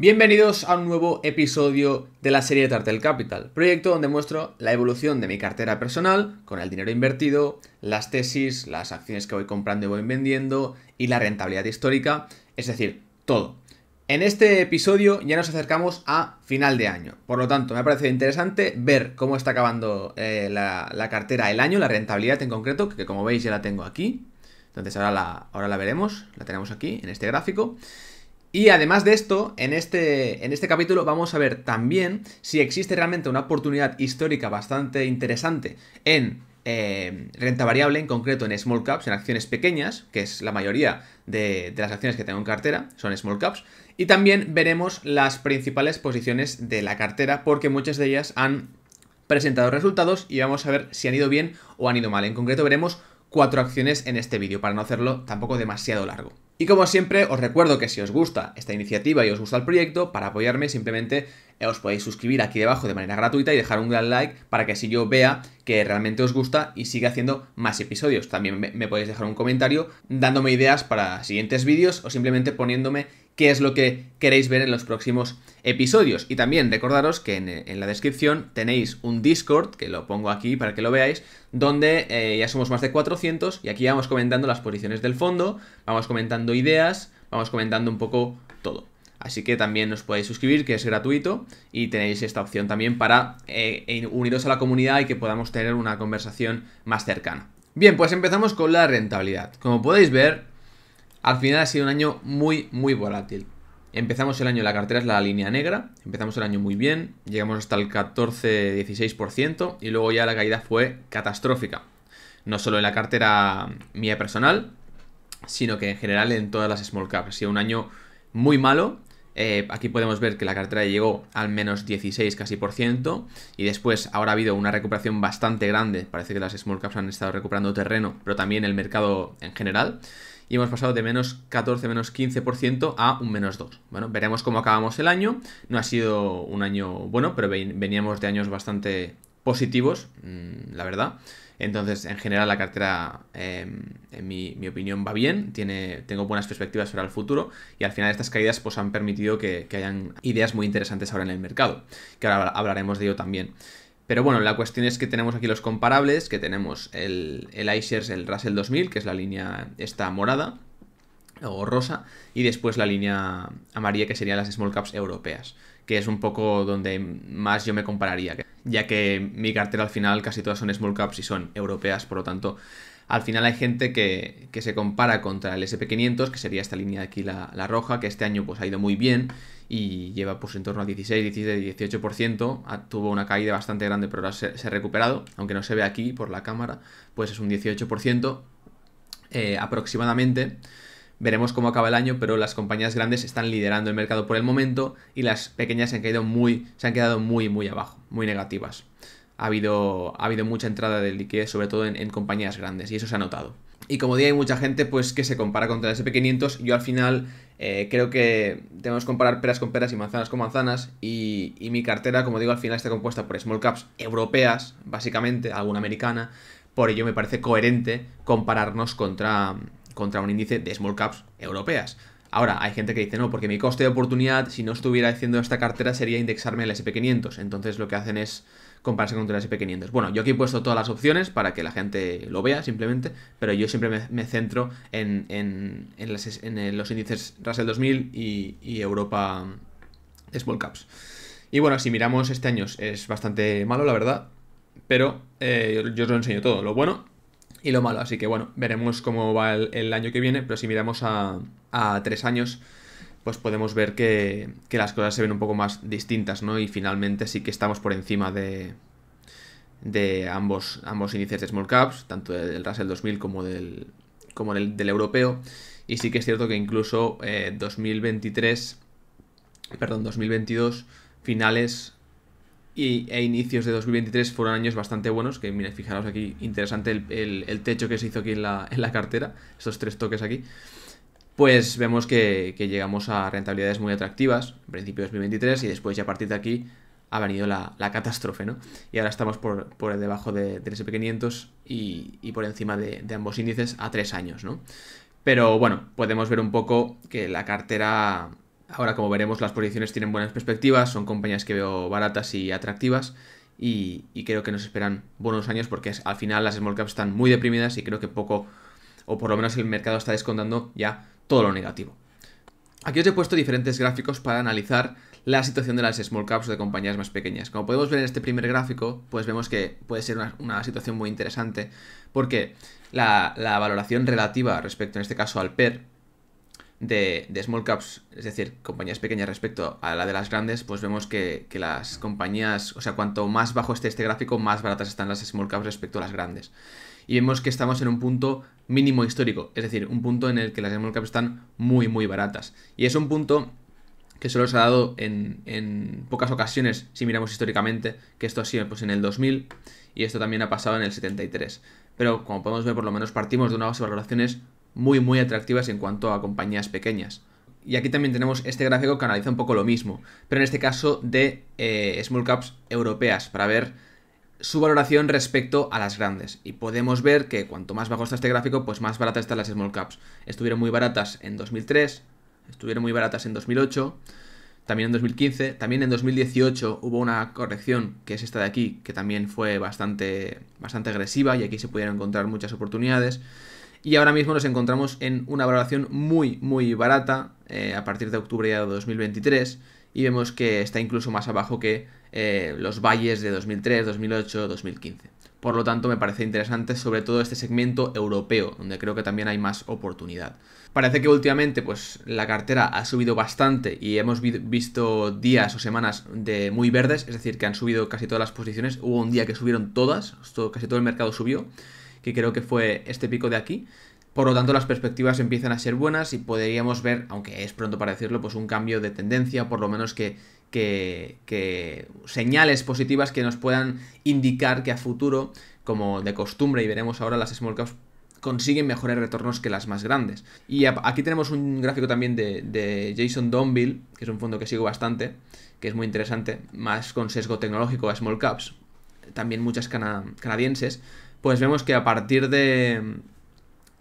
Bienvenidos a un nuevo episodio de la serie Tartel Capital, proyecto donde muestro la evolución de mi cartera personal con el dinero invertido, las tesis, las acciones que voy comprando y voy vendiendo y la rentabilidad histórica, es decir, todo. En este episodio ya nos acercamos a final de año, por lo tanto me ha parecido interesante ver cómo está acabando eh, la, cartera el año, la rentabilidad en concreto, que como veis ya la tengo aquí, entonces ahora la veremos, la tenemos aquí en este gráfico. Y además de esto, en este, en este capítulo vamos a ver también si existe realmente una oportunidad histórica bastante interesante en eh, renta variable, en concreto en small caps, en acciones pequeñas, que es la mayoría de, de, las acciones que tengo en cartera, son small caps. Y también veremos las principales posiciones de la cartera, porque muchas de ellas han presentado resultados y vamos a ver si han ido bien o han ido mal. En concreto veremos cuatro acciones en este vídeo, para no hacerlo tampoco demasiado largo. Y como siempre, os recuerdo que si os gusta esta iniciativa y os gusta el proyecto, para apoyarme simplemente eh, os podéis suscribir aquí debajo de manera gratuita y dejar un gran like para que así yo vea que realmente os gusta y siga haciendo más episodios. También me, podéis dejar un comentario dándome ideas para siguientes vídeos o simplemente poniéndome qué es lo que queréis ver en los próximos episodios. Y también recordaros que en, la descripción tenéis un Discord, que lo pongo aquí para que lo veáis, donde eh, ya somos más de 400 y aquí vamos comentando las posiciones del fondo, vamos comentando ideas, vamos comentando un poco todo. Así que también nos podéis suscribir, que es gratuito, y tenéis esta opción también para eh, uniros a la comunidad y que podamos tener una conversación más cercana. Bien, pues empezamos con la rentabilidad. Como podéis ver, al final ha sido un año muy, muy volátil. Empezamos el año, la cartera es la línea negra, empezamos el año muy bien, llegamos hasta el 14-16% y luego ya la caída fue catastrófica. No solo en la cartera mía personal, sino que en general en todas las small caps. Ha sido un año muy malo. Eh, aquí podemos ver que la cartera llegó al menos 16 casi por ciento y después ahora ha habido una recuperación bastante grande. Parece que las small caps han estado recuperando terreno, pero también el mercado en general y hemos pasado de menos 14, menos 15% a un menos 2. Bueno, veremos cómo acabamos el año. No ha sido un año bueno, pero veníamos de años bastante positivos, mm, la verdad. Entonces, en general, la cartera, em, en mi, opinión, va bien, tiene, tengo buenas perspectivas para el futuro y al final estas caídas pues, han permitido que, que hayan ideas muy interesantes ahora en el mercado, que ahora hablaremos de ello también. Pero bueno, la cuestión es que tenemos aquí los comparables, que tenemos el, el iShares, el Russell 2000, que es la línea esta morada o rosa, y después la línea amarilla, que serían las small caps europeas, que es un poco donde más yo me compararía, ya que mi cartera al final casi todas son small caps y son europeas, por lo tanto al final hay gente que, se compara contra el SP500, que sería esta línea de aquí la, roja, que este año pues ha ido muy bien y lleva por pues, en torno al 16, 17, 18%, tuvo una caída bastante grande pero ahora se, ha recuperado, aunque no se ve aquí por la cámara, pues es un 18% eh, aproximadamente. Veremos cómo acaba el año, pero las compañías grandes están liderando el mercado por el momento y las pequeñas se han, muy, se han quedado muy, muy abajo, muy negativas ha habido, ha habido mucha entrada del liquidez, sobre todo en, compañías grandes, y eso se ha notado. Y como digo, hay mucha gente pues que se compara contra el SP500. Yo al final eh, creo que tenemos que comparar peras con peras y manzanas con manzanas. Y, mi cartera, como digo, al final está compuesta por small caps europeas, básicamente, alguna americana. Por ello me parece coherente compararnos contra, contra un índice de small caps europeas. Ahora, hay gente que dice, no, porque mi coste de oportunidad, si no estuviera haciendo esta cartera, sería indexarme al SP500. Entonces lo que hacen es compararse con otras SP500. Bueno, yo aquí he puesto todas las opciones para que la gente lo vea simplemente, pero yo siempre me, centro en, en, los índices Russell 2000 y, Europa Small Caps. Y bueno, si miramos este año es bastante malo, la verdad, pero eh, yo os lo enseño todo, lo bueno y lo malo. Así que bueno, veremos cómo va el, año que viene, pero si miramos a, a tres años pues podemos ver que, que, las cosas se ven un poco más distintas, ¿no? Y finalmente sí que estamos por encima de, de ambos, ambos índices de small caps, tanto del Russell 2000 como del, como del, europeo. Y sí que es cierto que incluso 2023, eh, perdón, 2022, finales y, e inicios de 2023 fueron años bastante buenos, que mira, fijaros aquí, interesante el, techo que se hizo aquí en la, en la cartera, estos tres toques aquí pues vemos que, llegamos a rentabilidades muy atractivas, en principio 2023, y después ya a partir de aquí ha venido la, catástrofe, ¿no? Y ahora estamos por, debajo de, del SP500 y, por encima de, ambos índices a tres años, ¿no? Pero bueno, podemos ver un poco que la cartera, ahora como veremos, las posiciones tienen buenas perspectivas, son compañías que veo baratas y atractivas, y, y, creo que nos esperan buenos años porque al final las small caps están muy deprimidas y creo que poco, o por lo menos el mercado está descontando ya todo lo negativo. Aquí os he puesto diferentes gráficos para analizar la situación de las small caps o de compañías más pequeñas. Como podemos ver en este primer gráfico, pues vemos que puede ser una, situación muy interesante porque la, valoración relativa respecto, en este caso, al PER de, small caps, es decir, compañías pequeñas respecto a la de las grandes, pues vemos que, que las compañías, o sea, cuanto más bajo esté este gráfico, más baratas están las small caps respecto a las grandes y vemos que estamos en un punto mínimo histórico, es decir, un punto en el que las small caps están muy muy baratas. Y es un punto que solo se ha dado en, pocas ocasiones, si miramos históricamente, que esto ha sido pues, en el 2000 y esto también ha pasado en el 73. Pero como podemos ver, por lo menos partimos de una base de valoraciones muy muy atractivas en cuanto a compañías pequeñas. Y aquí también tenemos este gráfico que analiza un poco lo mismo, pero en este caso de eh, small caps europeas, para ver su valoración respecto a las grandes. Y podemos ver que cuanto más bajo está este gráfico, pues más baratas están las small caps. Estuvieron muy baratas en 2003, estuvieron muy baratas en 2008, también en 2015, también en 2018 hubo una corrección, que es esta de aquí, que también fue bastante, bastante agresiva y aquí se pudieron encontrar muchas oportunidades. Y ahora mismo nos encontramos en una valoración muy, muy barata eh, a partir de octubre de 2023 y vemos que está incluso más abajo que eh, los valles de 2003, 2008, 2015. Por lo tanto, me parece interesante sobre todo este segmento europeo, donde creo que también hay más oportunidad. Parece que últimamente pues, la cartera ha subido bastante y hemos visto días o semanas de muy verdes, es decir, que han subido casi todas las posiciones. Hubo un día que subieron todas, casi todo el mercado subió, que creo que fue este pico de aquí. Por lo tanto, las perspectivas empiezan a ser buenas y podríamos ver, aunque es pronto para decirlo, pues un cambio de tendencia, por lo menos que que, señales positivas que nos puedan indicar que a futuro, como de costumbre, y veremos ahora las small caps consiguen mejores retornos que las más grandes. Y aquí tenemos un gráfico también de, de Jason Donville, que es un fondo que sigo bastante, que es muy interesante, más con sesgo tecnológico a small caps, también muchas canadienses, pues vemos que a partir de,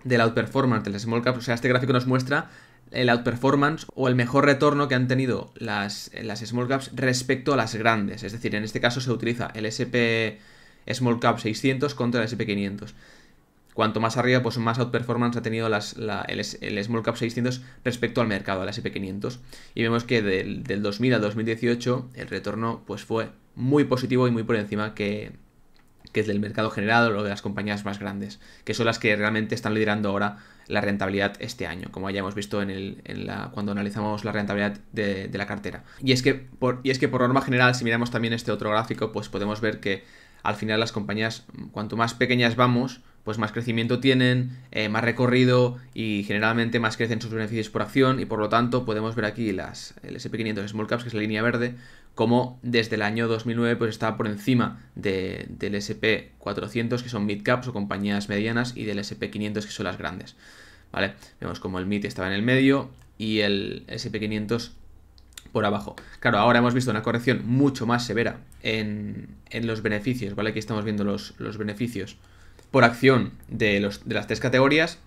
la outperformance de las small caps, o sea, este gráfico nos muestra el outperformance o el mejor retorno que han tenido las, las small caps respecto a las grandes. Es decir, en este caso se utiliza el SP small cap 600 contra el SP 500. Cuanto más arriba, pues más outperformance ha tenido las, el, small cap 600 respecto al mercado, al SP 500. Y vemos que del, 2000 al 2018 el retorno pues fue muy positivo y muy por encima que, que es del mercado generado, o de las compañías más grandes, que son las que realmente están liderando ahora la rentabilidad este año, como ya hemos visto en, el, la, cuando analizamos la rentabilidad de, la cartera. Y es, que por, y es que por norma general, si miramos también este otro gráfico, pues podemos ver que al final las compañías, cuanto más pequeñas vamos, pues más crecimiento tienen, eh, más recorrido y generalmente más crecen sus beneficios por acción y por lo tanto podemos ver aquí las, el SP500 Small Caps, que es la línea verde, como desde el año 2009 pues estaba por encima del SP 400 que son mid caps o compañías medianas y del SP 500 que son las grandes. ¿Vale? Vemos como el mid estaba en el medio y el SP 500 por abajo. Claro, ahora hemos visto una corrección mucho más severa en, los beneficios, ¿vale? Aquí estamos viendo los, los beneficios por acción de, los, de las tres categorías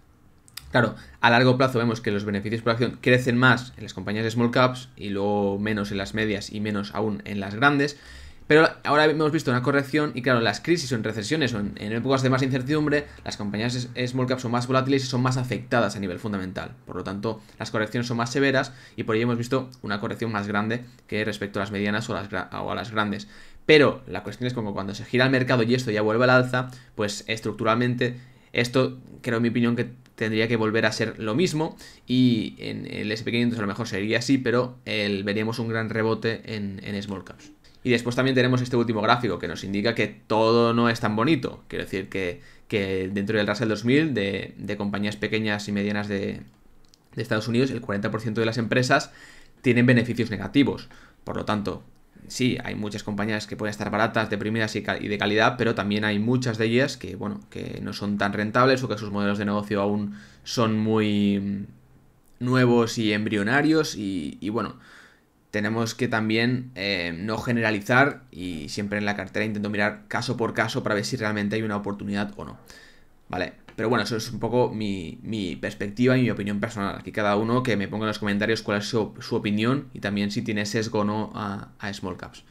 Claro, a largo plazo vemos que los beneficios por acción crecen más en las compañías de small caps y luego menos en las medias y menos aún en las grandes. Pero ahora hemos visto una corrección y claro, las crisis o en recesiones o en, épocas de más incertidumbre, las compañías small caps son más volátiles y son más afectadas a nivel fundamental. Por lo tanto, las correcciones son más severas y por ello hemos visto una corrección más grande que respecto a las medianas o, o a las grandes. Pero la cuestión es como cuando se gira el mercado y esto ya vuelve al alza, pues estructuralmente esto creo en mi opinión que tendría que volver a ser lo mismo y en el SP500 a lo mejor sería así, pero veríamos un gran rebote en, small caps. Y después también tenemos este último gráfico que nos indica que todo no es tan bonito. Quiero decir que, dentro del Russell 2000, de, compañías pequeñas y medianas de, de Estados Unidos, el 40% de las empresas tienen beneficios negativos. Por lo tanto, sí, hay muchas compañías que pueden estar baratas, de primeras y, de calidad, pero también hay muchas de ellas que, bueno, que no son tan rentables o que sus modelos de negocio aún son muy mm, nuevos y embrionarios y, bueno, tenemos que también eh, no generalizar y siempre en la cartera intento mirar caso por caso para ver si realmente hay una oportunidad o no. Vale, pero bueno, eso es un poco mi, perspectiva y mi opinión personal. Aquí cada uno que me ponga en los comentarios cuál es su, opinión y también si tiene sesgo o no a, small caps.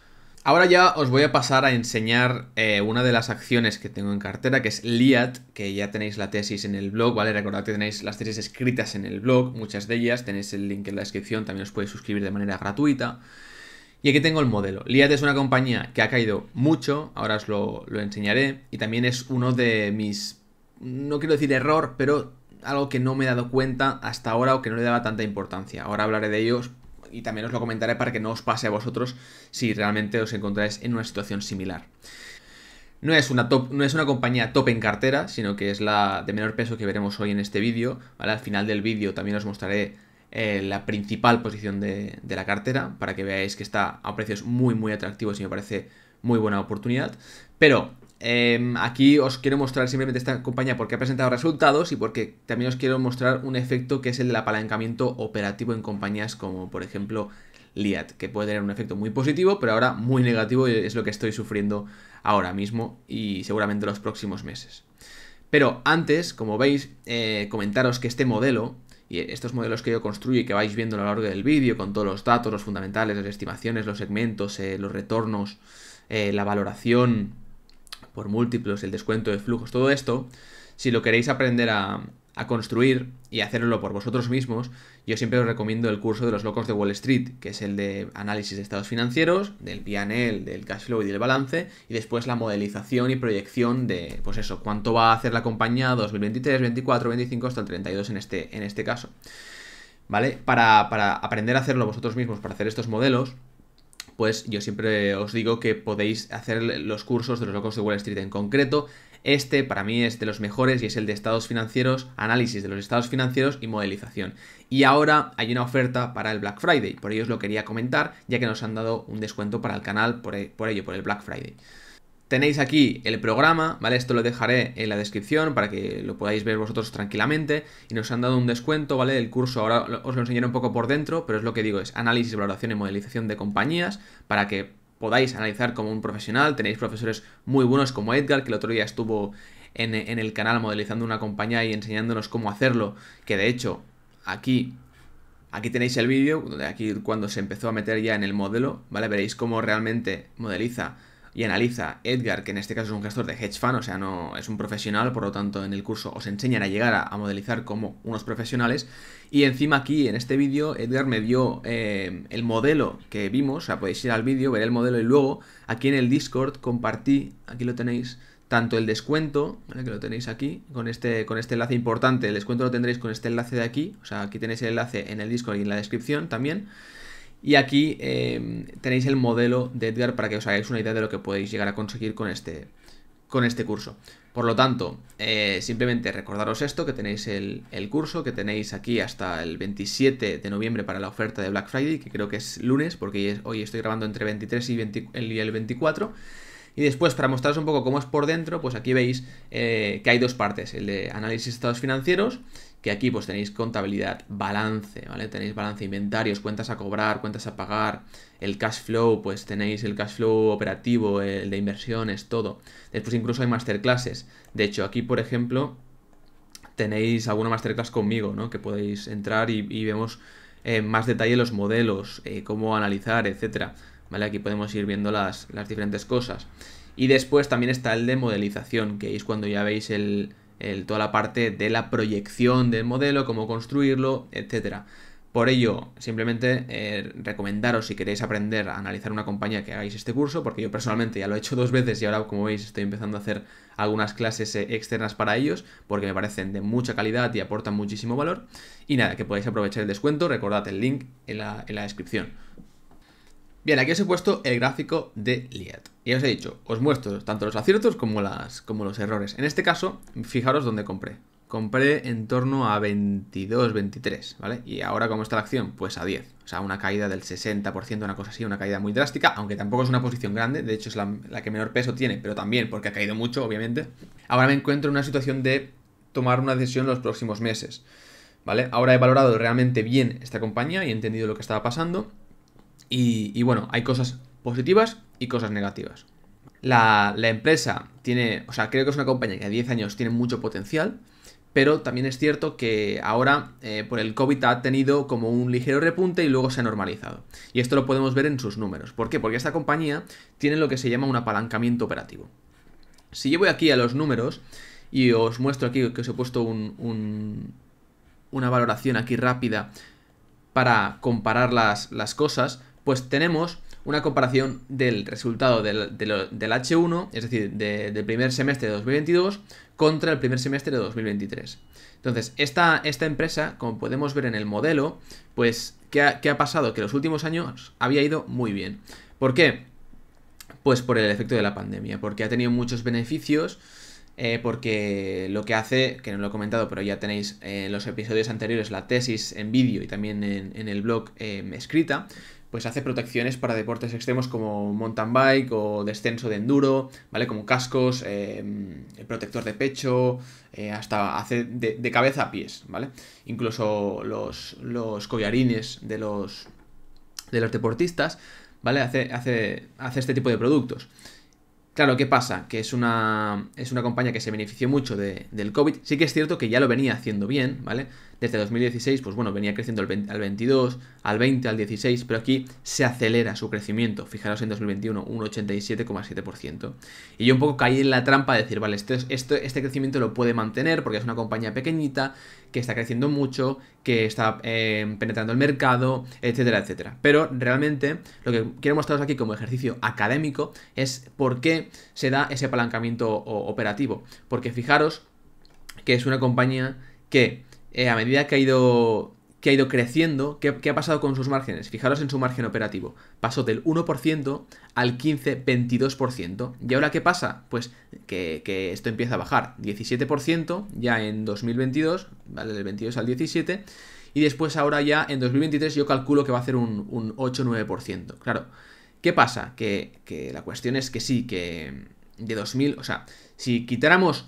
Ahora ya os voy a pasar a enseñar eh, una de las acciones que tengo en cartera, que es LIAT, que ya tenéis la tesis en el blog, ¿vale? Recordad que tenéis las tesis escritas en el blog, muchas de ellas, tenéis el link en la descripción, también os podéis suscribir de manera gratuita. Y aquí tengo el modelo. LIAT es una compañía que ha caído mucho, ahora os lo enseñaré, y también es uno de mis no quiero decir error, pero algo que no me he dado cuenta hasta ahora o que no le daba tanta importancia. Ahora hablaré de ellos y también os lo comentaré para que no os pase a vosotros si realmente os encontráis en una situación similar. No es, una top, no es una compañía top en cartera, sino que es la de menor peso que veremos hoy en este vídeo. Al final del vídeo también os mostraré eh, la principal posición de, de la cartera para que veáis que está a precios muy muy atractivos y me parece muy buena oportunidad. Pero Em, aquí os quiero mostrar simplemente esta compañía porque ha presentado resultados y porque también os quiero mostrar un efecto que es el del apalancamiento operativo en compañías como por ejemplo Liat, que puede tener un efecto muy positivo, pero ahora muy negativo y es lo que estoy sufriendo ahora mismo y seguramente los próximos meses. Pero antes, como veis, eh, comentaros que este modelo y estos modelos que yo construyo y que vais viendo a lo largo del vídeo, con todos los datos, los fundamentales, las estimaciones, los segmentos, eh, los retornos, eh, la valoración, por múltiplos, el descuento de flujos, todo esto, si lo queréis aprender a, construir y hacerlo por vosotros mismos, yo siempre os recomiendo el curso de los locos de Wall Street, que es el de análisis de estados financieros, del PNL, del cash flow y del balance, y después la modelización y proyección de, pues eso, cuánto va a hacer la compañía 2023, 24, 25 hasta el 32 en este, en este caso. ¿Vale? Para, para aprender a hacerlo vosotros mismos, para hacer estos modelos, pues yo siempre os digo que podéis hacer los cursos de los locos de Wall Street en concreto. Este para mí es de los mejores y es el de estados financieros, análisis de los estados financieros y modelización. Y ahora hay una oferta para el Black Friday, por ello os lo quería comentar, ya que nos han dado un descuento para el canal por, por ello, por el Black Friday. Tenéis aquí el programa, ¿vale? Esto lo dejaré en la descripción para que lo podáis ver vosotros tranquilamente. Y nos han dado un descuento, ¿vale? El curso ahora os lo enseñaré un poco por dentro, pero es lo que digo, es análisis, valoración y modelización de compañías para que podáis analizar como un profesional. Tenéis profesores muy buenos como Edgar, que el otro día estuvo en, el canal modelizando una compañía y enseñándonos cómo hacerlo, que de hecho aquí Aquí tenéis el vídeo, aquí cuando se empezó a meter ya en el modelo, ¿vale? Veréis cómo realmente modeliza y analiza Edgar, que en este caso es un gestor de hedge fund, o sea, no es un profesional, por lo tanto en el curso os enseñan a llegar a, modelizar como unos profesionales. Y encima aquí, en este vídeo, Edgar me dio eh, el modelo que vimos, o sea, podéis ir al vídeo, ver el modelo y luego aquí en el Discord compartí, aquí lo tenéis, tanto el descuento, que lo tenéis aquí, con este, con este enlace importante, el descuento lo tendréis con este enlace de aquí, o sea, aquí tenéis el enlace en el Discord y en la descripción también. Y aquí em, tenéis el modelo de Edgar para que os hagáis una idea de lo que podéis llegar a conseguir con este, con este curso. Por lo tanto, eh, simplemente recordaros esto, que tenéis el, curso, que tenéis aquí hasta el 27 de noviembre para la oferta de Black Friday, que creo que es lunes, porque hoy estoy grabando entre 23 y, el 24. Y después, para mostraros un poco cómo es por dentro, pues aquí veis eh, que hay dos partes, el de análisis de estados financieros que aquí pues tenéis contabilidad, balance, ¿vale? Tenéis balance, inventarios, cuentas a cobrar, cuentas a pagar, el cash flow, pues tenéis el cash flow operativo, el de inversiones, todo. Después incluso hay masterclasses. De hecho, aquí, por ejemplo, tenéis alguna masterclass conmigo, ¿no? Que podéis entrar y, vemos en eh, más detalle los modelos, eh, cómo analizar, etcétera. ¿Vale? Aquí podemos ir viendo las, las diferentes cosas. Y después también está el de modelización, que es cuando ya veis el, toda la parte de la proyección del modelo, cómo construirlo, etc. Por ello, simplemente eh, recomendaros si queréis aprender a analizar una compañía que hagáis este curso, porque yo personalmente ya lo he hecho dos veces y ahora, como veis, estoy empezando a hacer algunas clases eh, externas para ellos, porque me parecen de mucha calidad y aportan muchísimo valor. Y nada, que podáis aprovechar el descuento, recordad el link en la descripción. Bien, aquí os he puesto el gráfico de Liat. Y os he dicho, os muestro tanto los aciertos como, los errores. En este caso, fijaros dónde compré. Compré en torno a 22, 23, ¿vale? Y ahora, ¿cómo está la acción? Pues a 10. O sea, una caída del 60%, una cosa así, una caída muy drástica, aunque tampoco es una posición grande, de hecho es la, la que menor peso tiene, pero también porque ha caído mucho, obviamente. Ahora me encuentro en una situación de tomar una decisión los próximos meses, ¿vale? Ahora he valorado realmente bien esta compañía y he entendido lo que estaba pasando y, bueno, hay cosas positivas y cosas negativas. La, empresa tiene, o sea, creo que es una compañía que a 10 años tiene mucho potencial, pero también es cierto que ahora eh, por el COVID ha tenido como un ligero repunte y luego se ha normalizado. Y esto lo podemos ver en sus números. ¿Por qué? Porque esta compañía tiene lo que se llama un apalancamiento operativo. Si yo voy aquí a los números y os muestro aquí que os he puesto una valoración aquí rápida para comparar las, las cosas, pues tenemos una comparación del resultado del, H1, es decir, del primer semestre de 2022 contra el primer semestre de 2023. Entonces, esta, esta empresa, como podemos ver en el modelo, pues, ¿qué ha, pasado? Que los últimos años había ido muy bien. ¿Por qué? Pues por el efecto de la pandemia, porque ha tenido muchos beneficios, eh, porque lo que hace, que no lo he comentado, pero ya tenéis en eh, los episodios anteriores la tesis en vídeo y también en, el blog eh, escrita, pues hace protecciones para deportes extremos como mountain bike o descenso de enduro, ¿vale? Como cascos, em, protector de pecho, eh, hasta hace de, cabeza a pies, ¿vale? Incluso los, los collarines de los, de los deportistas, ¿vale? Hace, hace, hace este tipo de productos. Claro, ¿qué pasa? Que es una, es una compañía que se benefició mucho de, del COVID. Sí que es cierto que ya lo venía haciendo bien, ¿vale? Desde 2016, pues bueno, venía creciendo al, 22, al 20, al 16, pero aquí se acelera su crecimiento. Fijaros en 2021, un 87,7%. Y yo un poco caí en la trampa de decir, vale, este crecimiento lo puede mantener porque es una compañía pequeñita, que está creciendo mucho, que está eh, penetrando el mercado, etcétera, etcétera. Pero realmente lo que quiero mostraros aquí como ejercicio académico es por qué se da ese apalancamiento operativo. Porque fijaros que es una compañía que eh, a medida que ha ido, que ha ido creciendo, ¿qué, ha pasado con sus márgenes? Fijaros en su margen operativo. Pasó del 1% al 15, 22%. ¿Y ahora qué pasa? Pues que, esto empieza a bajar. 17% ya en 2022, ¿vale? Del 22 al 17. Y después ahora ya en 2023 yo calculo que va a hacer un, un 8-9%. Claro, ¿qué pasa? Que, que la cuestión es que sí, que de 2000, o sea, si quitáramos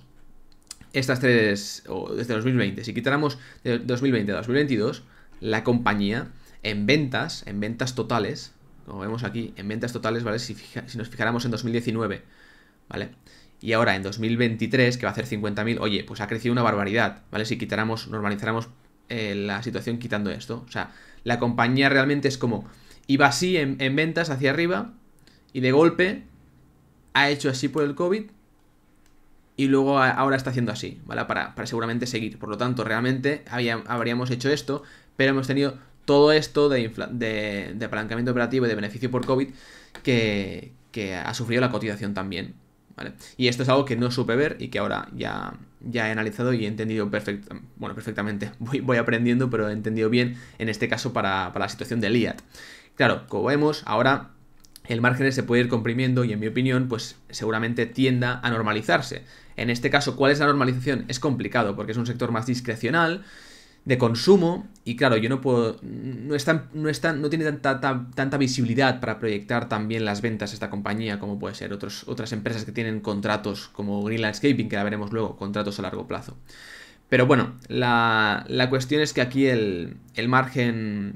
estas tres, o desde 2020, si quitáramos de 2020 a 2022, la compañía en ventas, en ventas totales, como vemos aquí, en ventas totales, ¿vale? Si, nos fijáramos en 2019, ¿vale? Y ahora en 2023, que va a hacer 50.000, oye, pues ha crecido una barbaridad, ¿vale? Si quitáramos, normalizáramos eh, la situación quitando esto. O sea, la compañía realmente es como, iba así en ventas hacia arriba y de golpe ha hecho así por el COVID y luego ahora está haciendo así, ¿vale? Para, seguramente seguir. Por lo tanto, realmente habríamos hecho esto, pero hemos tenido todo esto de, de, apalancamiento operativo y de beneficio por COVID que, ha sufrido la cotización también, ¿vale? Y esto es algo que no supe ver y que ahora ya, ya he analizado y he entendido perfecto bueno, perfectamente. Voy, aprendiendo, pero he entendido bien en este caso para, para la situación del IAT. Claro, como vemos, ahora el margen se puede ir comprimiendo y en mi opinión, pues seguramente tienda a normalizarse. En este caso, ¿cuál es la normalización? Es complicado porque es un sector más discrecional, de consumo, y claro, yo no puedo, no, no, no tiene tanta, tanta visibilidad para proyectar también las ventas de esta compañía como puede ser otras empresas que tienen contratos como Green Landscaping, que la veremos luego, contratos a largo plazo. Pero bueno, la, cuestión es que aquí el, el margen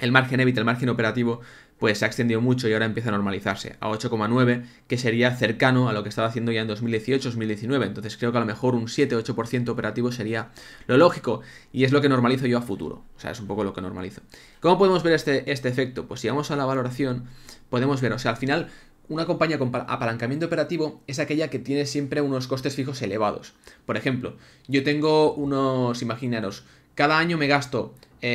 el margen EBIT el margen operativo, pues se ha extendido mucho y ahora empieza a normalizarse a 8,9, que sería cercano a lo que estaba haciendo ya en 2018-2019. Entonces creo que a lo mejor un 7-8% operativo sería lo lógico y es lo que normalizo yo a futuro. O sea, es un poco lo que normalizo. ¿Cómo podemos ver este, este efecto? Pues si vamos a la valoración, podemos ver, o sea, al final una compañía con apalancamiento operativo es aquella que tiene siempre unos costes fijos elevados. Por ejemplo, yo tengo unos, imaginaros, cada año me gasto 100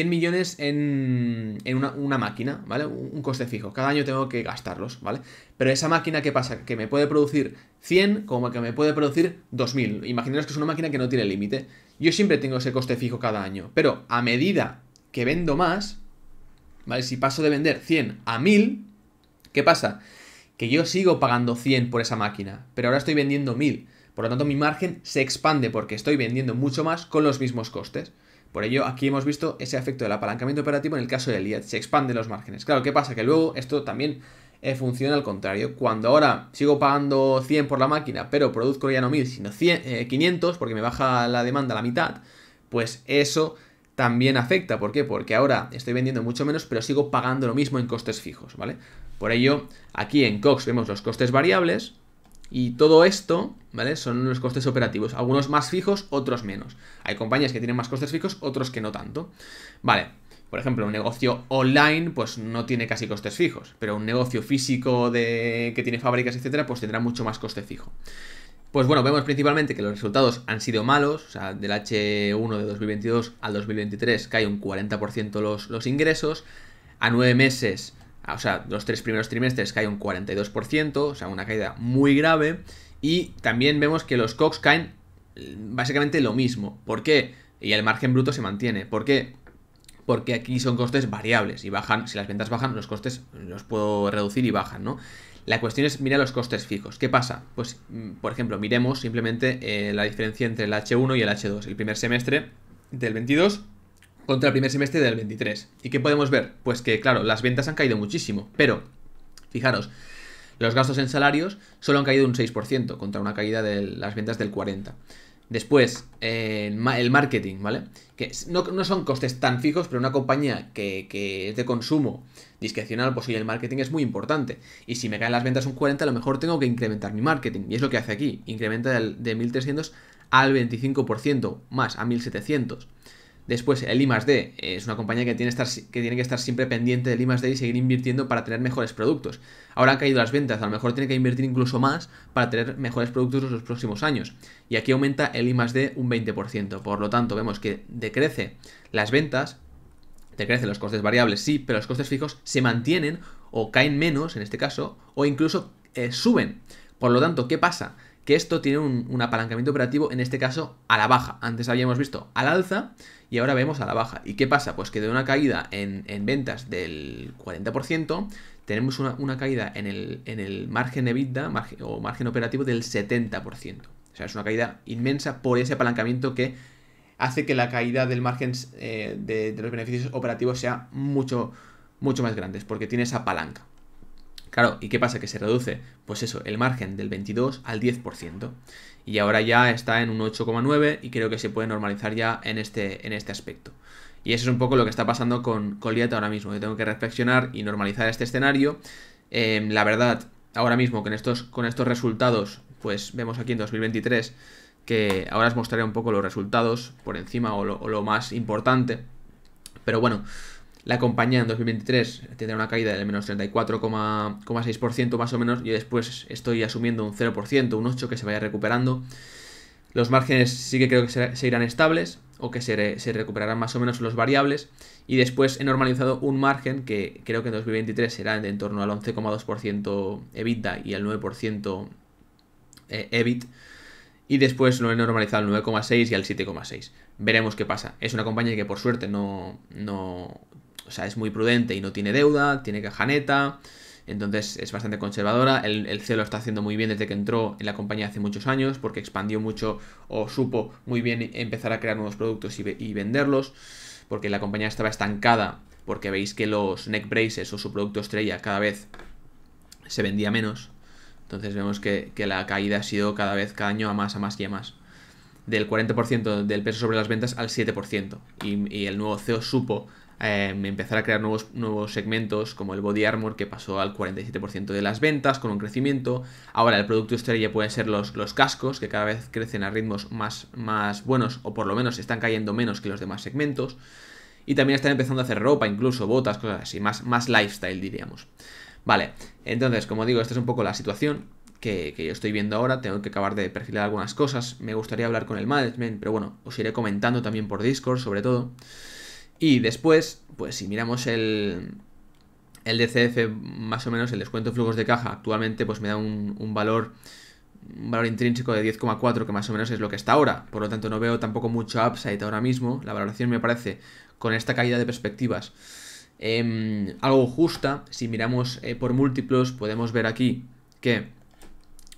eh, millones en, una, máquina, ¿vale? Un coste fijo. Cada año tengo que gastarlos, ¿vale? Pero esa máquina, ¿qué pasa? Que me puede producir 100 como que me puede producir 2000. Imaginaros que es una máquina que no tiene límite. Yo siempre tengo ese coste fijo cada año. Pero a medida que vendo más, ¿vale? Si paso de vender 100 a 1000, ¿qué pasa? Que yo sigo pagando 100 por esa máquina, pero ahora estoy vendiendo 1000. Por lo tanto, mi margen se expande porque estoy vendiendo mucho más con los mismos costes. Por ello, aquí hemos visto ese efecto del apalancamiento operativo en el caso del IAD. Se expanden los márgenes. Claro, ¿qué pasa? Que luego esto también eh, funciona al contrario. Cuando ahora sigo pagando 100 por la máquina, pero produzco ya no 1000, sino 500, eh, porque me baja la demanda a la mitad, pues eso también afecta. ¿Por qué? Porque ahora estoy vendiendo mucho menos, pero sigo pagando lo mismo en costes fijos, ¿vale? Por ello, aquí en COX vemos los costes variables, y todo esto, ¿vale? Son los costes operativos, algunos más fijos, otros menos. Hay compañías que tienen más costes fijos, otros que no tanto. Vale, por ejemplo, un negocio online, pues no tiene casi costes fijos, pero un negocio físico que tiene fábricas, etcétera, pues tendrá mucho más coste fijo. Pues bueno, vemos principalmente que los resultados han sido malos, o sea, del H1 de 2022 al 2023 cae un 40% los, los ingresos, a nueve meses o sea, los tres primeros trimestres cae un 42%, o sea, una caída muy grave. Y también vemos que los COX caen mm, básicamente lo mismo. ¿Por qué? Y el margen bruto se mantiene. ¿Por qué? Porque aquí son costes variables y bajan, si las ventas bajan, los costes los puedo reducir y bajan, ¿no? La cuestión es mira los costes fijos. ¿Qué pasa? Pues, mm, por ejemplo, miremos simplemente eh, la diferencia entre el H1 y el H2. El primer semestre del 22 contra el primer semestre del 23. ¿Y qué podemos ver? Pues que, claro, las ventas han caído muchísimo, pero, fijaros, los gastos en salarios solo han caído un 6% contra una caída de las ventas del 40%. Después, el marketing, ¿vale? Que no, son costes tan fijos, pero una compañía que, es de consumo discrecional, pues sí el marketing es muy importante. Y si me caen las ventas un 40, a lo mejor tengo que incrementar mi marketing. Y es lo que hace aquí. Incrementa de 1.300 al 25%, más a 1.700. Después, el ID, eh, es una compañía que tiene, que estar siempre pendiente del ID y seguir invirtiendo para tener mejores productos. Ahora han caído las ventas, a lo mejor tiene que invertir incluso más para tener mejores productos en los próximos años. Y aquí aumenta el ID un 20%. Por lo tanto, vemos que decrece las ventas, decrecen los costes variables, sí, pero los costes fijos se mantienen o caen menos, en este caso, o incluso eh, suben. Por lo tanto, ¿qué pasa? que esto tiene un, apalancamiento operativo, en este caso, a la baja. Antes habíamos visto al alza y ahora vemos a la baja. ¿Y qué pasa? Pues que de una caída en, ventas del 40%, tenemos una, caída en el, margen EBITDA o margen operativo del 70%. O sea, es una caída inmensa por ese apalancamiento que hace que la caída del margen eh, de, los beneficios operativos sea mucho, mucho más grande, porque tiene esa palanca. Claro, ¿y qué pasa? Que se reduce, pues eso, el margen del 22 al 10%. Y ahora ya está en un 8,9 y creo que se puede normalizar ya en este, en este aspecto. Y eso es un poco lo que está pasando con Colieta ahora mismo. Yo tengo que reflexionar y normalizar este escenario. Em, la verdad, ahora mismo con estos, con estos resultados, pues vemos aquí en 2023 que ahora os mostraré un poco los resultados por encima o lo más importante. Pero bueno, la compañía en 2023 tendrá una caída del menos 34,6% más o menos. y después estoy asumiendo un 0%, un 8% que se vaya recuperando. Los márgenes sí que creo que se, irán estables o que se, recuperarán más o menos los variables. Y después he normalizado un margen que creo que en 2023 será de en torno al 11,2% EBITDA y al 9% eh, EBIT y después lo he normalizado al 9,6 y al 7,6. Veremos qué pasa. Es una compañía que por suerte no, o sea, es muy prudente y no tiene deuda, tiene caja neta, entonces es bastante conservadora. El, CEO lo está haciendo muy bien desde que entró en la compañía hace muchos años, porque expandió mucho o supo muy bien empezar a crear nuevos productos y, venderlos, porque la compañía estaba estancada, porque veis que los neck braces o su producto estrella cada vez se vendía menos. Entonces vemos que, la caída ha sido cada vez, cada año, a más, a más y a más del 40% del peso sobre las ventas al 7%. y, el nuevo CEO supo Em, empezar a crear nuevos, nuevos segmentos como el Body Armor que pasó al 47% de las ventas con un crecimiento. Ahora el producto estrella pueden ser los, los cascos que cada vez crecen a ritmos más, más buenos o por lo menos están cayendo menos que los demás segmentos. Y también están empezando a hacer ropa, incluso botas, cosas así, más, más lifestyle diríamos. Vale, entonces como digo, esta es un poco la situación. Que, que, yo estoy viendo ahora, tengo que acabar de perfilar algunas cosas, me gustaría hablar con el management, pero bueno, os iré comentando también por Discord sobre todo. Y después, pues si miramos el, el DCF, más o menos el descuento de flujos de caja, actualmente pues me da un, valor un valor intrínseco de 10,4 que más o menos es lo que está ahora. Por lo tanto, no veo tampoco mucho upside ahora mismo. La valoración me parece, con esta caída de perspectivas, em, algo justa. Si miramos eh, por múltiplos, podemos ver aquí que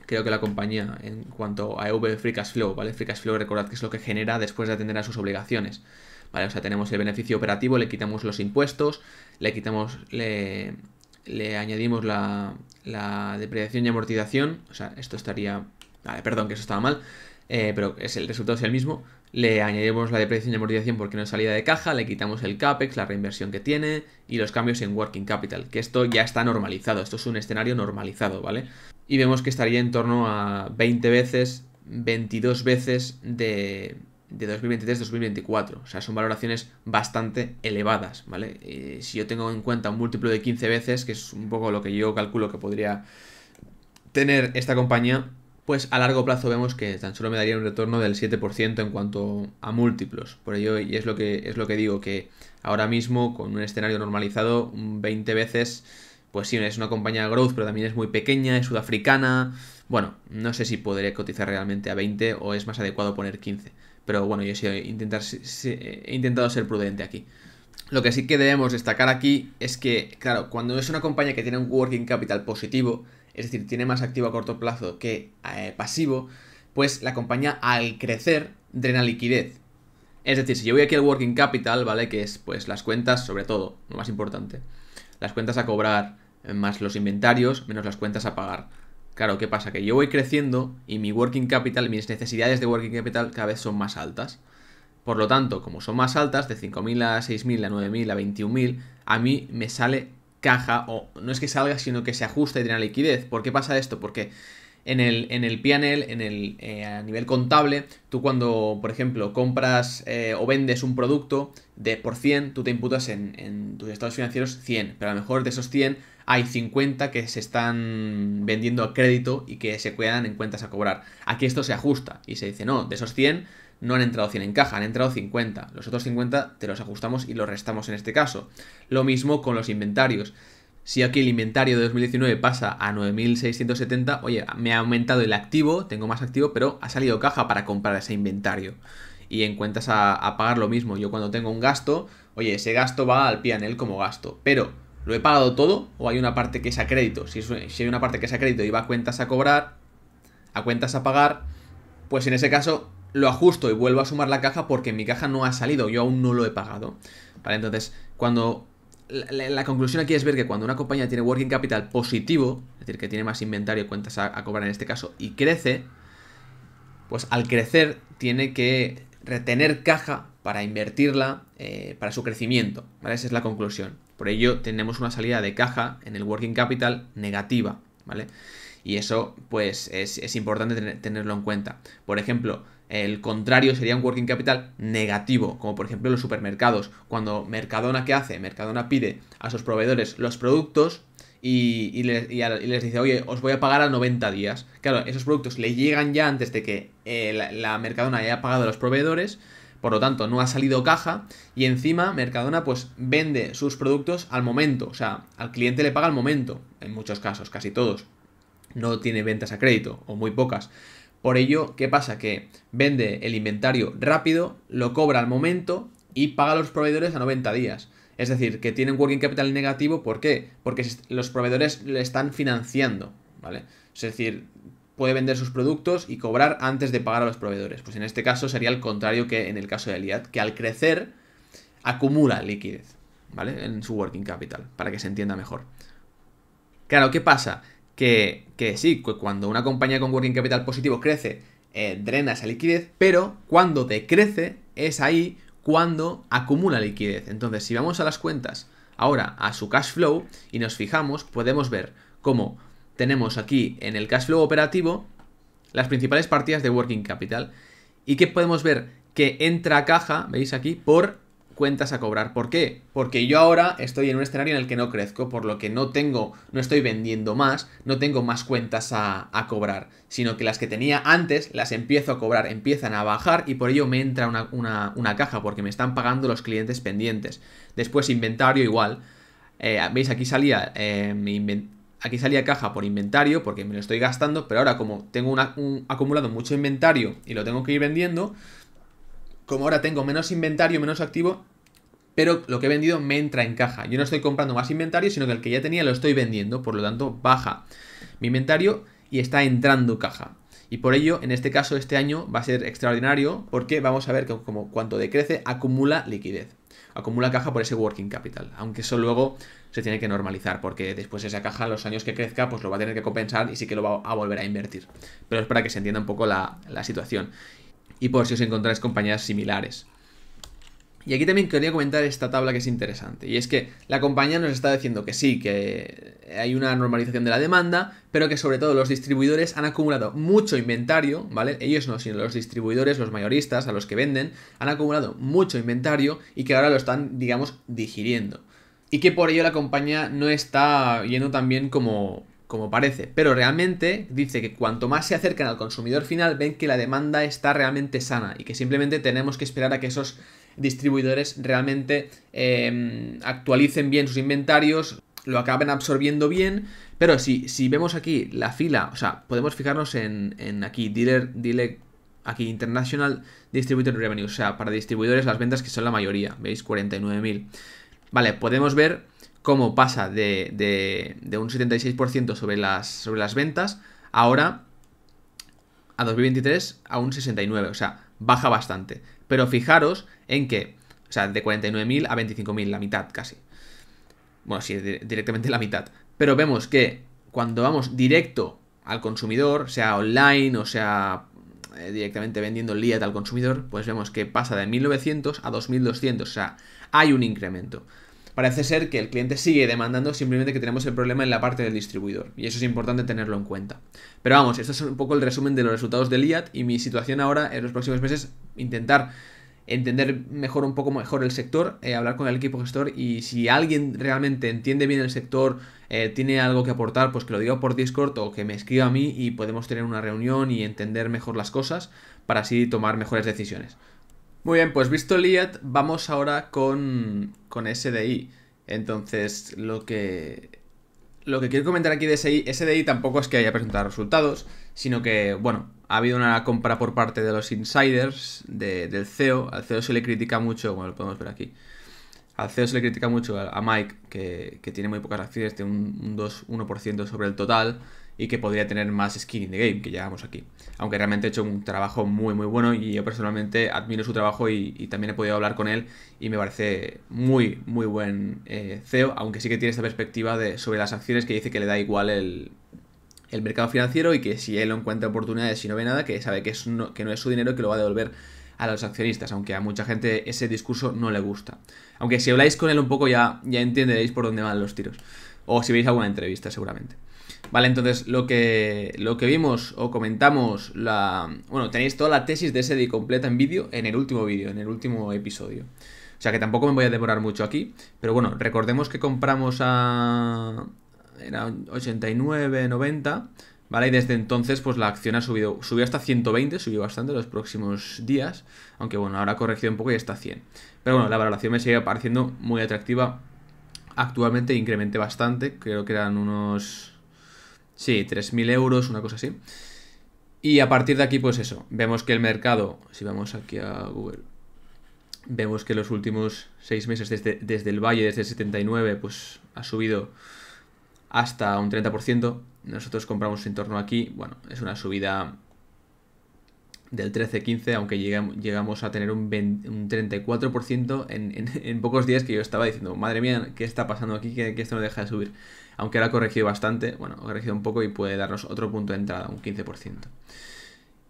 creo que la compañía, en cuanto a EV Free Cash Flow, ¿vale? Free Cash Flow, recordad que es lo que genera después de atender a sus obligaciones. ¿vale? O sea, tenemos el beneficio operativo, le quitamos los impuestos, le quitamos, le, añadimos la, depreciación y amortización, o sea, esto estaría, vale, perdón que eso estaba mal, eh, pero es el resultado es el mismo, le añadimos la depreciación y amortización porque no es salida de caja, le quitamos el CAPEX, la reinversión que tiene y los cambios en Working Capital, que esto ya está normalizado, esto es un escenario normalizado, ¿vale? Y vemos que estaría en torno a 20 veces, 22 veces de, de 2023-2024. O sea, son valoraciones bastante elevadas, ¿vale? Eh, si yo tengo en cuenta un múltiplo de 15 veces, que es un poco lo que yo calculo que podría tener esta compañía, pues a largo plazo vemos que tan solo me daría un retorno del 7% en cuanto a múltiplos. Por ello, y es lo que, es lo que digo, que ahora mismo con un escenario normalizado, 20 veces pues sí, es una compañía growth, pero también es muy pequeña, es sudafricana. Bueno, no sé si podré cotizar realmente a 20 o es más adecuado poner 15. Pero bueno, yo he intentado ser prudente aquí. Lo que sí que debemos destacar aquí es que, claro, cuando es una compañía que tiene un working capital positivo, es decir, tiene más activo a corto plazo que eh, pasivo, pues la compañía al crecer drena liquidez. Es decir, si yo voy aquí al working capital, ¿vale? Que es pues las cuentas, sobre todo, lo más importante. Las cuentas a cobrar, eh, más los inventarios, menos las cuentas a pagar. Claro, ¿qué pasa? Que yo voy creciendo y mi working capital, mis necesidades de working capital cada vez son más altas. Por lo tanto, como son más altas, de 5.000 a 6.000, a 9.000, a 21.000, a mí me sale caja, o no es que salga, sino que se ajusta y tiene liquidez. ¿Por qué pasa esto? Porque en el, en el PNL, en el, eh, a nivel contable, tú cuando, por ejemplo, compras eh, o vendes un producto de por 100, tú te imputas en, en tus estados financieros 100, pero a lo mejor de esos 100 hay 50 que se están vendiendo a crédito y que se quedan en cuentas a cobrar. Aquí esto se ajusta y se dice, no, de esos 100 no han entrado 100 en caja, han entrado 50. Los otros 50 te los ajustamos y los restamos en este caso. Lo mismo con los inventarios. Si aquí el inventario de 2019 pasa a 9.670, oye, me ha aumentado el activo, tengo más activo, pero ha salido caja para comprar ese inventario. Y en cuentas a, pagar lo mismo. Yo cuando tengo un gasto, oye, ese gasto va al PNL como gasto. Pero ¿Lo he pagado todo o hay una parte que es a crédito? Si, hay una parte que es a crédito y va a cuentas a cobrar, a cuentas a pagar, pues en ese caso lo ajusto y vuelvo a sumar la caja porque mi caja no ha salido, yo aún no lo he pagado. Vale, entonces, cuando la, conclusión aquí es ver que cuando una compañía tiene working capital positivo, es decir, que tiene más inventario, cuentas a, cobrar en este caso, y crece, pues al crecer tiene que retener caja para invertirla eh, para su crecimiento. ¿vale? Esa es la conclusión. Por ello tenemos una salida de caja en el working capital negativa. ¿vale? Y eso pues es, importante tenerlo en cuenta. Por ejemplo, el contrario sería un working capital negativo, como por ejemplo los supermercados. Cuando Mercadona, ¿qué hace? Mercadona pide a sus proveedores los productos y, les, dice, oye, os voy a pagar a 90 días. Claro, esos productos le llegan ya antes de que eh, la, Mercadona haya pagado a los proveedores por lo tanto, no ha salido caja y encima Mercadona pues vende sus productos al momento, o sea, al cliente le paga al momento, en muchos casos, casi todos. No tiene ventas a crédito o muy pocas. Por ello, ¿qué pasa? Que vende el inventario rápido, lo cobra al momento y paga a los proveedores a 90 días. Es decir, que tiene un working capital negativo, ¿por qué? Porque los proveedores le están financiando, ¿vale? Es decir, puede vender sus productos y cobrar antes de pagar a los proveedores. Pues en este caso sería el contrario que en el caso de Aliad, que al crecer acumula liquidez, ¿vale? En su working capital, para que se entienda mejor. Claro, ¿qué pasa? Que, que sí, cuando una compañía con working capital positivo crece, eh, drena esa liquidez, pero cuando decrece es ahí cuando acumula liquidez. Entonces, si vamos a las cuentas ahora a su cash flow y nos fijamos, podemos ver cómo tenemos aquí en el cash flow operativo las principales partidas de working capital y que podemos ver que entra caja, veis aquí, por cuentas a cobrar. ¿Por qué? Porque yo ahora estoy en un escenario en el que no crezco, por lo que no tengo, no estoy vendiendo más, no tengo más cuentas a, cobrar, sino que las que tenía antes las empiezo a cobrar, empiezan a bajar y por ello me entra una, caja, porque me están pagando los clientes pendientes. Después inventario igual. Eh, veis, aquí salía eh, mi inventario Aquí salía caja por inventario porque me lo estoy gastando, pero ahora como tengo un, acumulado mucho inventario y lo tengo que ir vendiendo, como ahora tengo menos inventario, menos activo, pero lo que he vendido me entra en caja. Yo no estoy comprando más inventario, sino que el que ya tenía lo estoy vendiendo, por lo tanto baja mi inventario y está entrando caja. Y por ello, en este caso, este año va a ser extraordinario porque vamos a ver que como cuanto decrece, acumula liquidez. Acumula caja por ese working capital. Aunque eso luego se tiene que normalizar, porque después esa caja, los años que crezca, pues lo va a tener que compensar y sí que lo va a volver a invertir. Pero es para que se entienda un poco la, la situación. Y por si os encontráis compañías similares. Y aquí también quería comentar esta tabla que es interesante. Y es que la compañía nos está diciendo que sí, que hay una normalización de la demanda, pero que sobre todo los distribuidores han acumulado mucho inventario, ¿vale? Ellos no, sino los distribuidores, los mayoristas, a los que venden, han acumulado mucho inventario y que ahora lo están, digamos, digiriendo y que por ello la compañía no está yendo tan bien como, como parece. Pero realmente dice que cuanto más se acercan al consumidor final, ven que la demanda está realmente sana y que simplemente tenemos que esperar a que esos distribuidores realmente em, actualicen bien sus inventarios, lo acaben absorbiendo bien. Pero si, si vemos aquí la fila, o sea, podemos fijarnos en, aquí, dealer, dealer, aquí, International Distributor Revenue, o sea, para distribuidores las ventas que son la mayoría, ¿veis? 49.000. Vale, podemos ver cómo pasa de, un 76% sobre las, sobre las ventas ahora a 2023 a un 69%, o sea, baja bastante. Pero fijaros en que, o sea, de 49.000 a 25.000, la mitad casi. Bueno, sí, directamente la mitad. Pero vemos que cuando vamos directo al consumidor, sea online o sea eh, directamente vendiendo el lead al consumidor, pues vemos que pasa de 1900 a 2200, o sea, hay un incremento parece ser que el cliente sigue demandando simplemente que tenemos el problema en la parte del distribuidor. Y eso es importante tenerlo en cuenta. Pero vamos, este es un poco el resumen de los resultados del IAT y mi situación ahora en los próximos meses, intentar entender mejor un poco mejor el sector, eh, hablar con el equipo gestor y si alguien realmente entiende bien el sector, eh, tiene algo que aportar, pues que lo diga por Discord o que me escriba a mí y podemos tener una reunión y entender mejor las cosas para así tomar mejores decisiones. Muy bien, pues visto LIAT, vamos ahora con, con SDI. Entonces, lo que, lo que quiero comentar aquí de SDI, SDI tampoco es que haya presentado resultados, sino que, bueno, ha habido una compra por parte de los insiders del CEO. Al CEO se le critica mucho, bueno, lo podemos ver aquí. Al CEO se le critica mucho a, Mike, que, tiene muy pocas acciones, tiene un, un 2-1% sobre el total y que podría tener más skin in the game, que llevamos aquí. Aunque realmente ha hecho un trabajo muy, muy bueno y yo personalmente admiro su trabajo y, también he podido hablar con él y me parece muy, muy buen eh, CEO, aunque sí que tiene esta perspectiva de, sobre las acciones que dice que le da igual el, mercado financiero y que si él no encuentra oportunidades y no ve nada, que sabe que, es no, que no es su dinero y que lo va a devolver a los accionistas, aunque a mucha gente ese discurso no le gusta. Aunque si habláis con él un poco ya, ya entenderéis por dónde van los tiros. O si veis alguna entrevista seguramente. Vale, entonces lo que, lo que vimos o comentamos, la, bueno, tenéis toda la tesis de ese completa en vídeo en el último vídeo, en el último episodio. O sea que tampoco me voy a demorar mucho aquí, pero bueno, recordemos que compramos a... Era 89, 90, ¿vale? Y desde entonces pues la acción ha subido, subió hasta 120, subió bastante los próximos días, aunque bueno, ahora ha corregido un poco y está 100. Pero bueno, la valoración me sigue pareciendo muy atractiva. Actualmente incrementé bastante, creo que eran unos Sí, 3.000 euros, una cosa así. Y a partir de aquí, pues eso, vemos que el mercado, si vamos aquí a Google, vemos que los últimos seis meses desde, el valle, desde el 79, pues ha subido hasta un 30%. Nosotros compramos en torno aquí, bueno, es una subida del 13-15, aunque llegamos a tener un, 34% en, en, en, pocos días que yo estaba diciendo, madre mía, ¿qué está pasando aquí? Que, que esto no deja de subir aunque ahora ha corregido bastante, bueno, ha corregido un poco y puede darnos otro punto de entrada, un 15%.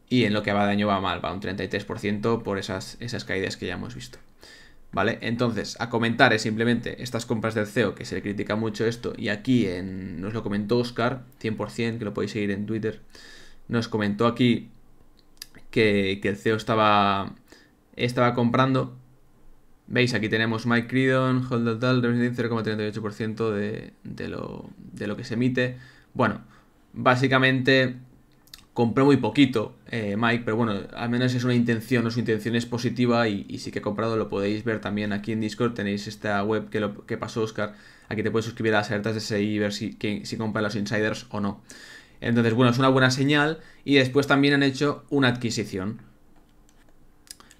Y en lo que va daño va mal, va un 33% por esas, esas caídas que ya hemos visto. ¿Vale? Entonces, a comentar es simplemente estas compras del CEO, que se le critica mucho esto, y aquí en, nos lo comentó Oscar, 100%, que lo podéis seguir en Twitter, nos comentó aquí que, el CEO estaba, estaba comprando Veis, aquí tenemos Mike Creedon, Hold Total, 0,38% de, de, lo, de lo que se emite. Bueno, básicamente compré muy poquito eh, Mike, pero bueno, al menos es una intención, o su intención es positiva y, sí que he comprado, lo podéis ver también aquí en Discord, tenéis esta web que, lo, que pasó Oscar, aquí te puedes suscribir a las alertas de SI y ver si, si compran los insiders o no. Entonces, bueno, es una buena señal y después también han hecho una adquisición.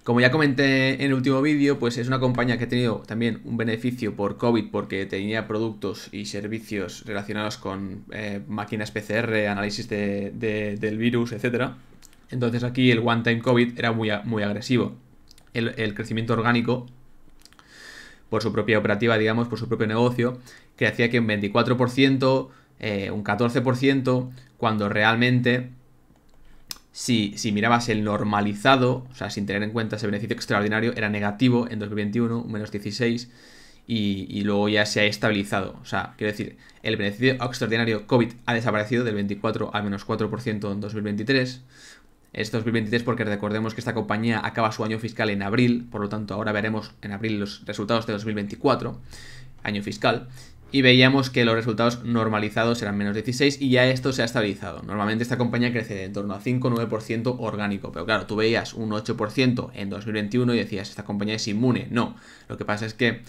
Como ya comenté en el último vídeo, pues es una compañía que ha tenido también un beneficio por COVID porque tenía productos y servicios relacionados con eh, máquinas PCR, análisis del virus, etc. Entonces aquí el one time COVID era muy, muy agresivo. El, crecimiento orgánico por su propia operativa, digamos, por su propio negocio, que hacía que un 24%, eh, un 14%, cuando realmente si, si, mirabas el normalizado, o sea, sin tener en cuenta ese beneficio extraordinario, era negativo en 2021, menos 16, y, y, luego ya se ha estabilizado. O sea, quiero decir, el beneficio extraordinario COVID ha desaparecido del 24 al menos 4% en 2023. Es 2023 porque recordemos que esta compañía acaba su año fiscal en abril, por lo tanto ahora veremos en abril los resultados de 2024, año fiscal, y veíamos que los resultados normalizados eran menos 16 y ya esto se ha estabilizado. Normalmente esta compañía crece de en torno a 5-9% orgánico, pero claro, tú veías un 8% en 2021 y decías, esta compañía es inmune. No, lo que pasa es que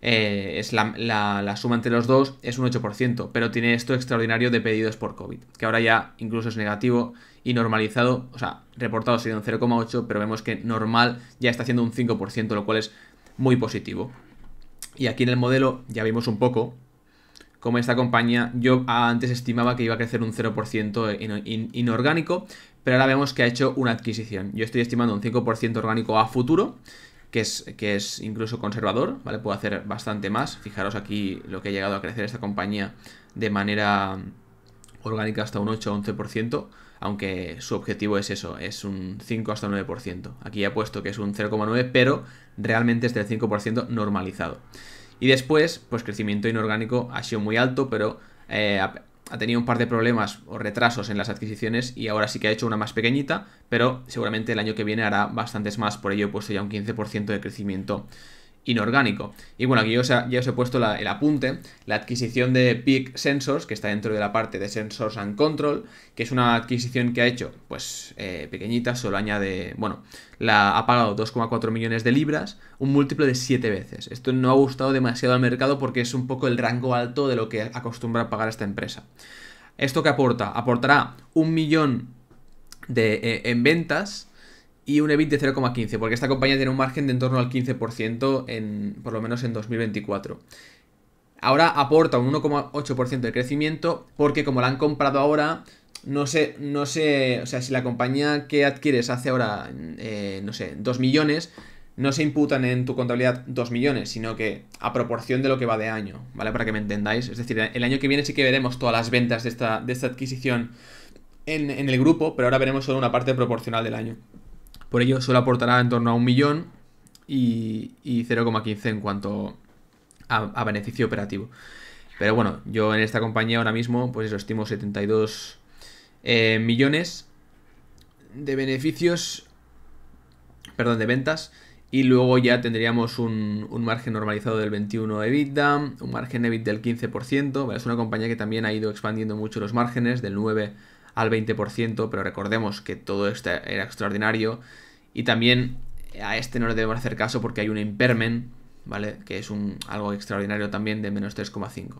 eh, es la, suma entre los dos es un 8%, pero tiene esto extraordinario de pedidos por COVID, que ahora ya incluso es negativo y normalizado, o sea, reportado sería un 0,8, pero vemos que normal ya está haciendo un 5%, lo cual es muy positivo. Y aquí en el modelo ya vimos un poco como esta compañía, yo antes estimaba que iba a crecer un 0% inorgánico, pero ahora vemos que ha hecho una adquisición. Yo estoy estimando un 5% orgánico a futuro, que es, que es incluso conservador, ¿vale? Puedo hacer bastante más. Fijaros aquí lo que ha llegado a crecer esta compañía de manera orgánica hasta un 8 11%, aunque su objetivo es eso, es un 5 hasta un 9%. Aquí ha he puesto que es un 0,9, pero realmente es del 5% normalizado. Y después, pues crecimiento inorgánico ha sido muy alto, pero eh, ha tenido un par de problemas o retrasos en las adquisiciones y ahora sí que ha hecho una más pequeñita, pero seguramente el año que viene hará bastantes más, por ello he puesto ya un 15% de crecimiento inorgánico. Y bueno, aquí ya os he puesto el apunte, la adquisición de Peak Sensors, que está dentro de la parte de Sensors and Control, que es una adquisición que ha hecho, pues eh, pequeñita, solo añade, bueno, la ha pagado 2,4 millones de libras, un múltiplo de 7 veces. Esto no ha gustado demasiado al mercado porque es un poco el rango alto de lo que acostumbra a pagar esta empresa. ¿Esto que aporta? Aportará un millón de, eh, en ventas y un EBIT de 0,15, porque esta compañía tiene un margen de en torno al 15% en, por lo menos en 2024. Ahora aporta un 1,8% de crecimiento porque como la han comprado ahora, no sé, no sé, o sea, si la compañía que adquieres hace ahora, eh, no sé, 2 millones, no se imputan en tu contabilidad 2 millones, sino que a proporción de lo que va de año, ¿vale? Para que me entendáis. Es decir, el año que viene sí que veremos todas las ventas de esta, adquisición en, en el grupo, pero ahora veremos solo una parte proporcional del año. Por ello, solo aportará en torno a un millón y, y 0,15 en cuanto a, beneficio operativo. Pero bueno, yo en esta compañía ahora mismo, pues estimo 72 eh, millones de beneficios, perdón, de ventas. Y luego ya tendríamos un, margen normalizado del 21 de EBITDA, un margen EBIT del 15%. Es una compañía que también ha ido expandiendo mucho los márgenes, del 9% al 20%, pero recordemos que todo esto era extraordinario. Y también a este no le debemos hacer caso porque hay un impermen, ¿vale? Que es un, algo extraordinario también de menos 3,5.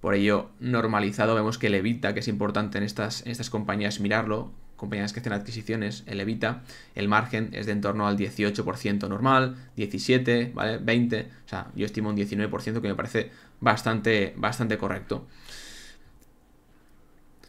Por ello, normalizado, vemos que el evita, que es importante en estas, estas compañías mirarlo, compañías que hacen adquisiciones, el evita, el margen es de en torno al 18% normal, 17, ¿vale? 20, o sea, yo estimo un 19% que me parece bastante, bastante correcto.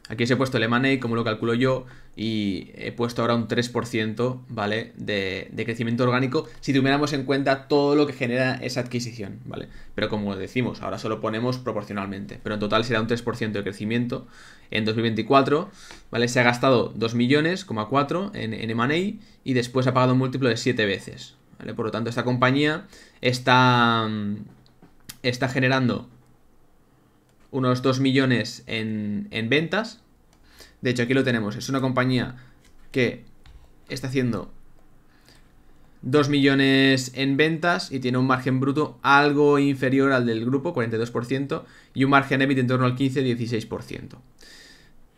Aquí os he puesto el M&A, como lo calculo yo, y he puesto ahora un 3%, ¿vale? De, crecimiento orgánico, si tuviéramos en cuenta todo lo que genera esa adquisición, ¿vale? Pero como decimos, ahora solo ponemos proporcionalmente, pero en total será un 3% de crecimiento. En 2024, ¿vale? Se ha gastado 2 millones, 4 en, en M&A y después ha pagado un múltiplo de 7 veces, ¿vale? Por lo tanto, esta compañía está, mm, está generando unos 2 millones en, ventas. De hecho, aquí lo tenemos. Es una compañía que está haciendo 2 millones en ventas y tiene un margen bruto algo inferior al del grupo, 42%, y un margen EBIT en torno al 15-16%.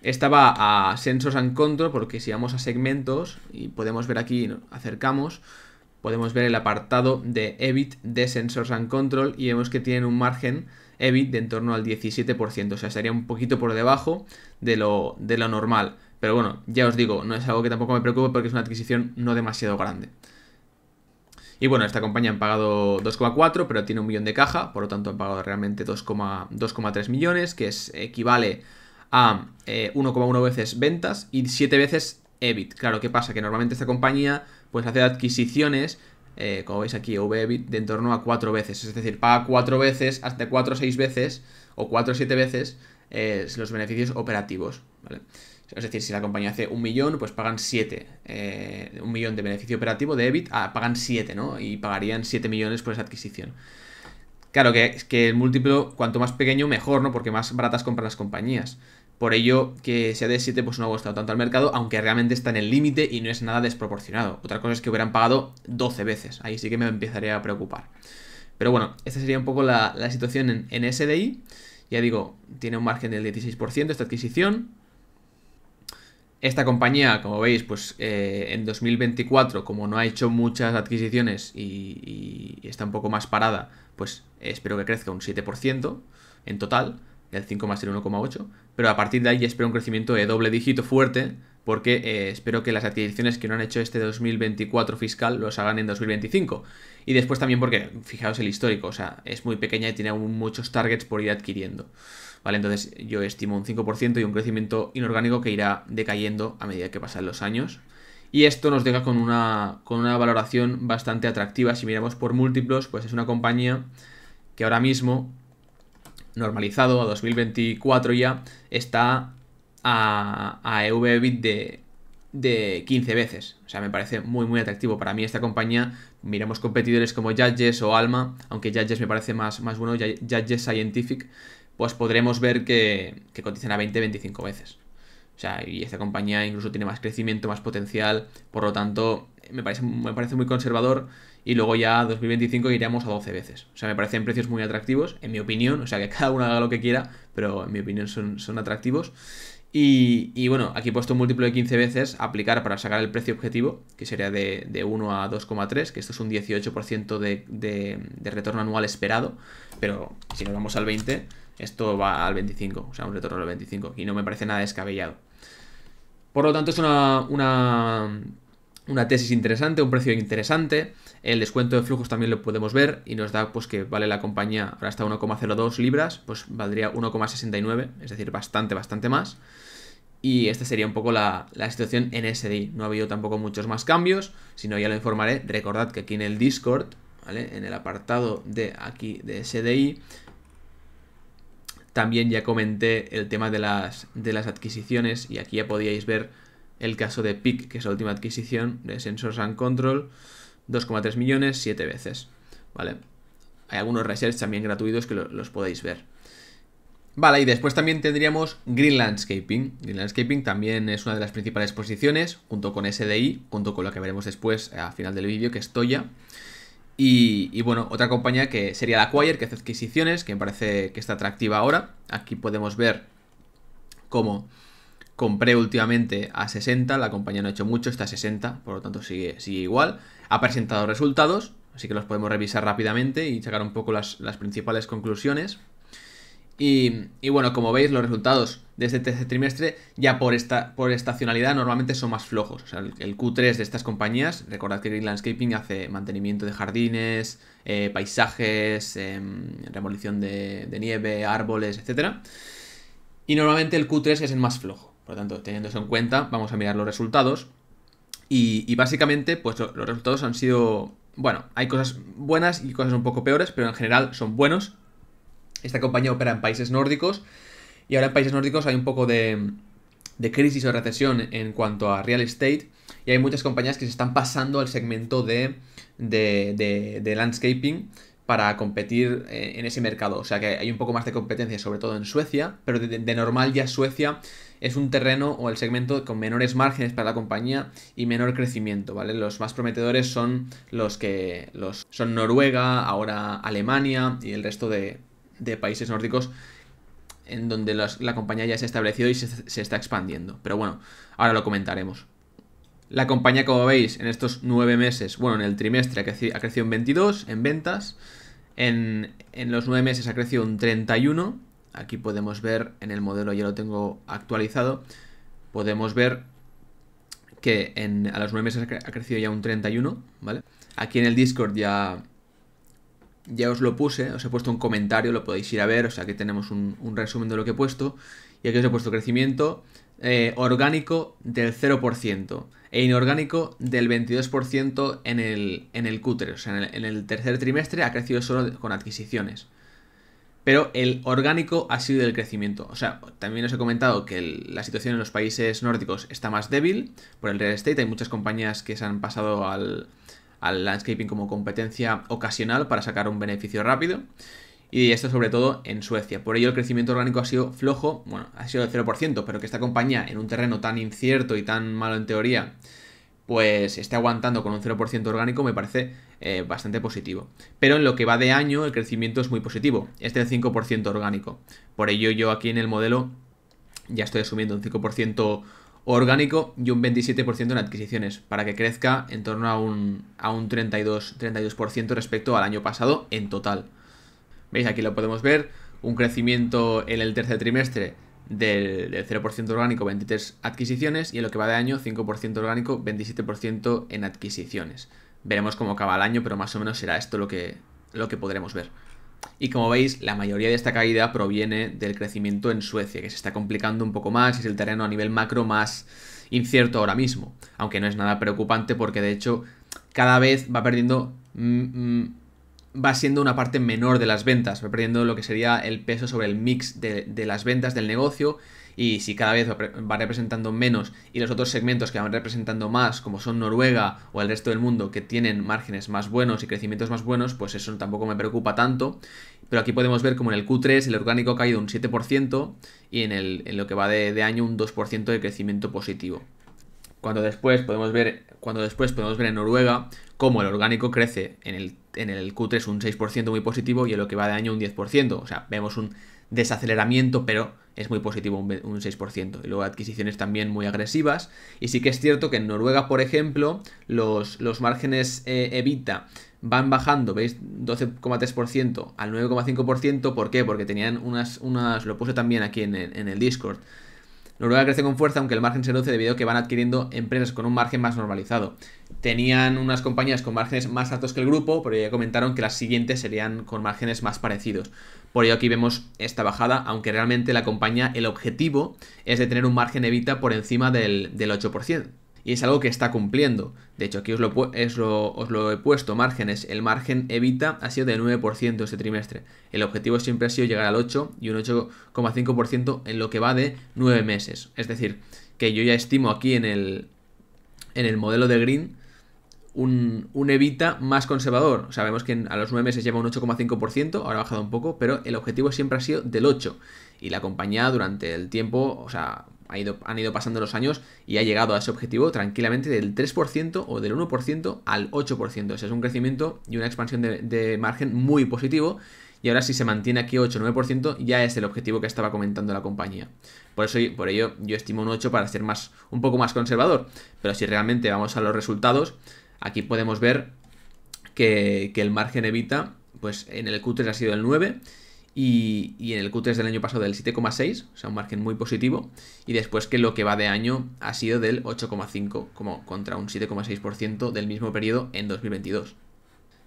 Esta va a Sensors and Control porque si vamos a segmentos y podemos ver aquí, acercamos, podemos ver el apartado de EBIT de Sensors and Control y vemos que tienen un margen EBIT de en torno al 17%, o sea, estaría un poquito por debajo de lo, de lo normal. Pero bueno, ya os digo, no es algo que tampoco me preocupe porque es una adquisición no demasiado grande. Y bueno, esta compañía han pagado 2,4, pero tiene un millón de caja, por lo tanto han pagado realmente 2,3 millones, que es, equivale a 1,1 eh, veces ventas y 7 veces EBIT. Claro, ¿qué pasa? Que normalmente esta compañía pues hace adquisiciones eh, como veis aquí, V-Evit de en torno a 4 veces. Es decir, paga 4 veces, hasta 4 o 6 veces, o 4 o 7 veces, eh, los beneficios operativos. Es decir, si la compañía hace 1 millón, pues pagan 7. Eh, millón de beneficio operativo de EBIT, ah, pagan 7, ¿no? Y pagarían 7 millones por esa adquisición. Claro que, que el múltiplo, cuanto más pequeño, mejor, ¿no? Porque más baratas compran las compañías. Por ello que sea de 7 pues no ha gustado tanto al mercado, aunque realmente está en el límite y no es nada desproporcionado. Otra cosa es que hubieran pagado 12 veces, ahí sí que me empezaría a preocupar. Pero bueno, esta sería un poco la, situación en, SDI. Ya digo, tiene un margen del 16% esta adquisición. Esta compañía, como veis, pues eh, en 2024, como no ha hecho muchas adquisiciones y, y está un poco más parada, pues espero que crezca un 7% en total el 5 más el 1,8, pero a partir de ahí espero un crecimiento de doble dígito fuerte, porque eh, espero que las adquisiciones que no han hecho este 2024 fiscal los hagan en 2025. Y después también porque, fijaos el histórico, o sea, es muy pequeña y tiene muchos targets por ir adquiriendo. ¿Vale? Entonces yo estimo un 5% y un crecimiento inorgánico que irá decayendo a medida que pasan los años. Y esto nos deja con una, con una valoración bastante atractiva. Si miramos por múltiplos, pues es una compañía que ahora mismo normalizado a 2024 ya está a, a de, 15 veces. O sea, me parece muy, muy atractivo. Para mí esta compañía, miremos competidores como Judges o Alma, aunque Judges me parece más, más bueno, Judges Scientific, pues podremos ver que, que cotizan a 20, 25 veces. O sea, y esta compañía incluso tiene más crecimiento, más potencial, por lo tanto, me parece, me parece muy conservador y luego ya 2025 iríamos a 12 veces. O sea, me parecen precios muy atractivos, en mi opinión, o sea, que cada uno haga lo que quiera, pero en mi opinión son, atractivos. Y, bueno, aquí he puesto un múltiplo de 15 veces, aplicar para sacar el precio objetivo, que sería de, 1 a 2,3, que esto es un 18% de, de, de, retorno anual esperado, pero si nos vamos al 20, esto va al 25, o sea, un retorno al 25, y no me parece nada descabellado. Por lo tanto, es una, una, una tesis interesante, un precio interesante. El descuento de flujos también lo podemos ver y nos da pues que vale la compañía ahora está 1,02 libras, pues valdría 1,69, es decir, bastante, bastante más. Y esta sería un poco la, situación en SDI. No ha habido tampoco muchos más cambios, sino ya lo informaré. Recordad que aquí en el Discord, En el apartado de aquí de SDI, también ya comenté el tema de las, de las adquisiciones y aquí ya podíais ver el caso de PIC, que es la última adquisición de Sensors and Control. 2,3 millones, 7 veces, ¿vale? Hay algunos resets también gratuitos que los podéis ver. Vale, y después también tendríamos Green Landscaping. Green Landscaping también es una de las principales posiciones, junto con SDI, junto con lo que veremos después al final del vídeo, que es Toya. Y, y, bueno, otra compañía que sería la Acquire, que hace adquisiciones, que me parece que está atractiva ahora. Aquí podemos ver cómo Compré últimamente a 60, la compañía no ha hecho mucho, está a 60, por lo tanto sigue, igual. Ha presentado resultados, así que los podemos revisar rápidamente y sacar un poco las, principales conclusiones. Y, bueno, como veis, los resultados de este tercer trimestre, ya por, esta, por estacionalidad, normalmente son más flojos. el, Q3 de estas compañías, recordad que Green Landscaping hace mantenimiento de jardines, eh, paisajes, em, remolición de, de nieve, árboles, etc. Y normalmente el Q3 es el más flojo. Por lo tanto, teniendo eso en cuenta, vamos a mirar los resultados. Y, básicamente, pues los resultados han sido, bueno, hay cosas buenas y cosas un poco peores, pero en general son buenos. Esta compañía opera en países nórdicos y ahora en países nórdicos hay un poco de, crisis o recesión en cuanto a real estate y hay muchas compañías que se están pasando al segmento de, de, landscaping para competir eh, en ese mercado. O sea que hay un poco más de competencia, sobre todo en Suecia, pero de, normal ya Suecia es un terreno o el segmento con menores márgenes para la compañía y menor crecimiento, ¿vale? Los más prometedores son los que los, son Noruega, ahora Alemania y el resto de, países nórdicos en donde la compañía ya se ha establecido y se, está expandiendo. Pero bueno, ahora lo comentaremos. La compañía, como veis, en estos nueve meses, bueno, en el trimestre ha crecido, ha en 22 en ventas, en, en, los nueve meses ha crecido un 31 Aquí podemos ver, en el modelo ya lo tengo actualizado, podemos ver que a los nueve meses ha crecido ya un 31, ¿vale? Aquí en el Discord ya, ya os lo puse, os he puesto un comentario, lo podéis ir a ver, o sea, que tenemos un, resumen de lo que he puesto. Y aquí os he puesto crecimiento eh, orgánico del 0% e inorgánico del 22% en el, en el o sea, en el tercer trimestre ha crecido solo con adquisiciones pero el orgánico ha sido el crecimiento. O sea, también os he comentado que la situación en los países nórdicos está más débil por el real estate. Hay muchas compañías que se han pasado al, al landscaping como competencia ocasional para sacar un beneficio rápido. Y esto sobre todo en Suecia. Por ello el crecimiento orgánico ha sido flojo, bueno, ha sido del 0%, pero que esta compañía en un terreno tan incierto y tan malo en teoría pues esté aguantando con un 0% orgánico me parece eh, bastante positivo. Pero en lo que va de año el crecimiento es muy positivo, es del 5% orgánico. Por ello yo aquí en el modelo ya estoy asumiendo un 5% orgánico y un 27% en adquisiciones, para que crezca en torno a un, a un 32, 32% respecto al año pasado en total. ¿Veis? Aquí lo podemos ver, un crecimiento en el tercer trimestre del, 0% orgánico, 23 adquisiciones, y en lo que va de año, 5% orgánico, 27% en adquisiciones. Veremos cómo acaba el año, pero más o menos será esto lo que, lo que podremos ver. Y como veis, la mayoría de esta caída proviene del crecimiento en Suecia, que se está complicando un poco más es el terreno a nivel macro más incierto ahora mismo. Aunque no es nada preocupante porque de hecho cada vez va perdiendo va siendo una parte menor de las ventas, va perdiendo lo que sería el peso sobre el mix de, las ventas del negocio y si cada vez va representando menos y los otros segmentos que van representando más, como son Noruega o el resto del mundo, que tienen márgenes más buenos y crecimientos más buenos, pues eso tampoco me preocupa tanto. Pero aquí podemos ver como en el Q3 el orgánico ha caído un 7% y en, el, lo que va de, de año un 2% de crecimiento positivo. Cuando después podemos ver, cuando después podemos ver en Noruega cómo el orgánico crece en el, en el Q3 un 6% muy positivo y en lo que va de año un 10%. O sea, vemos un desaceleramiento, pero es muy positivo un, 6%. Y luego adquisiciones también muy agresivas. Y sí que es cierto que en Noruega, por ejemplo, los, los márgenes evita eh, van bajando, veis, 12,3% al 9,5%. ¿Por qué? Porque tenían unas, unas, lo puse también aquí en el Discord, Noruega crece con fuerza, aunque el margen se reduce debido a que van adquiriendo empresas con un margen más normalizado. Tenían unas compañías con márgenes más altos que el grupo, pero ya comentaron que las siguientes serían con márgenes más parecidos. Por ello aquí vemos esta bajada, aunque realmente la compañía, el objetivo es de tener un margen evita por encima del, del 8% y es algo que está cumpliendo. De hecho, aquí os lo, os lo he puesto, márgenes. El margen evita ha sido del 9% este trimestre. El objetivo siempre ha sido llegar al 8 y un 8,5% en lo que va de 9 meses. Es decir, que yo ya estimo aquí en el, en el modelo de Green un, un, Evita más conservador. Sabemos que a los 9 meses lleva un 8,5%, ahora ha bajado un poco, pero el objetivo siempre ha sido del 8. Y la compañía durante el tiempo, o sea, han ido pasando los años y ha llegado a ese objetivo tranquilamente del 3% o del 1% al 8%. Ese es un crecimiento y una expansión de, margen muy positivo y ahora si se mantiene aquí 8 o 9% ya es el objetivo que estaba comentando la compañía. Por eso por ello yo estimo un 8 para ser más un poco más conservador, pero si realmente vamos a los resultados, aquí podemos ver que, que el margen evita pues en el Q3 ha sido el 9 y, en el Q3 del año pasado del 7,6, o sea, un margen muy positivo, y después que lo que va de año ha sido del 8,5, como contra un 7,6% del mismo periodo en 2022.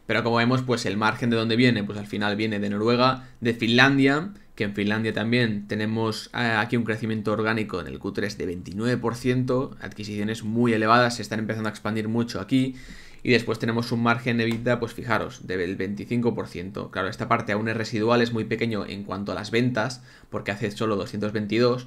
Pero como vemos, pues el margen de dónde viene, pues al final viene de Noruega, de Finlandia, que en Finlandia también tenemos eh, aquí un crecimiento orgánico en el Q3 de 29%, adquisiciones muy elevadas, se están empezando a expandir mucho aquí, y después tenemos un margen de vida, pues fijaros, del 25%. Claro, esta parte aún es residual, es muy pequeño en cuanto a las ventas, porque hace solo 222.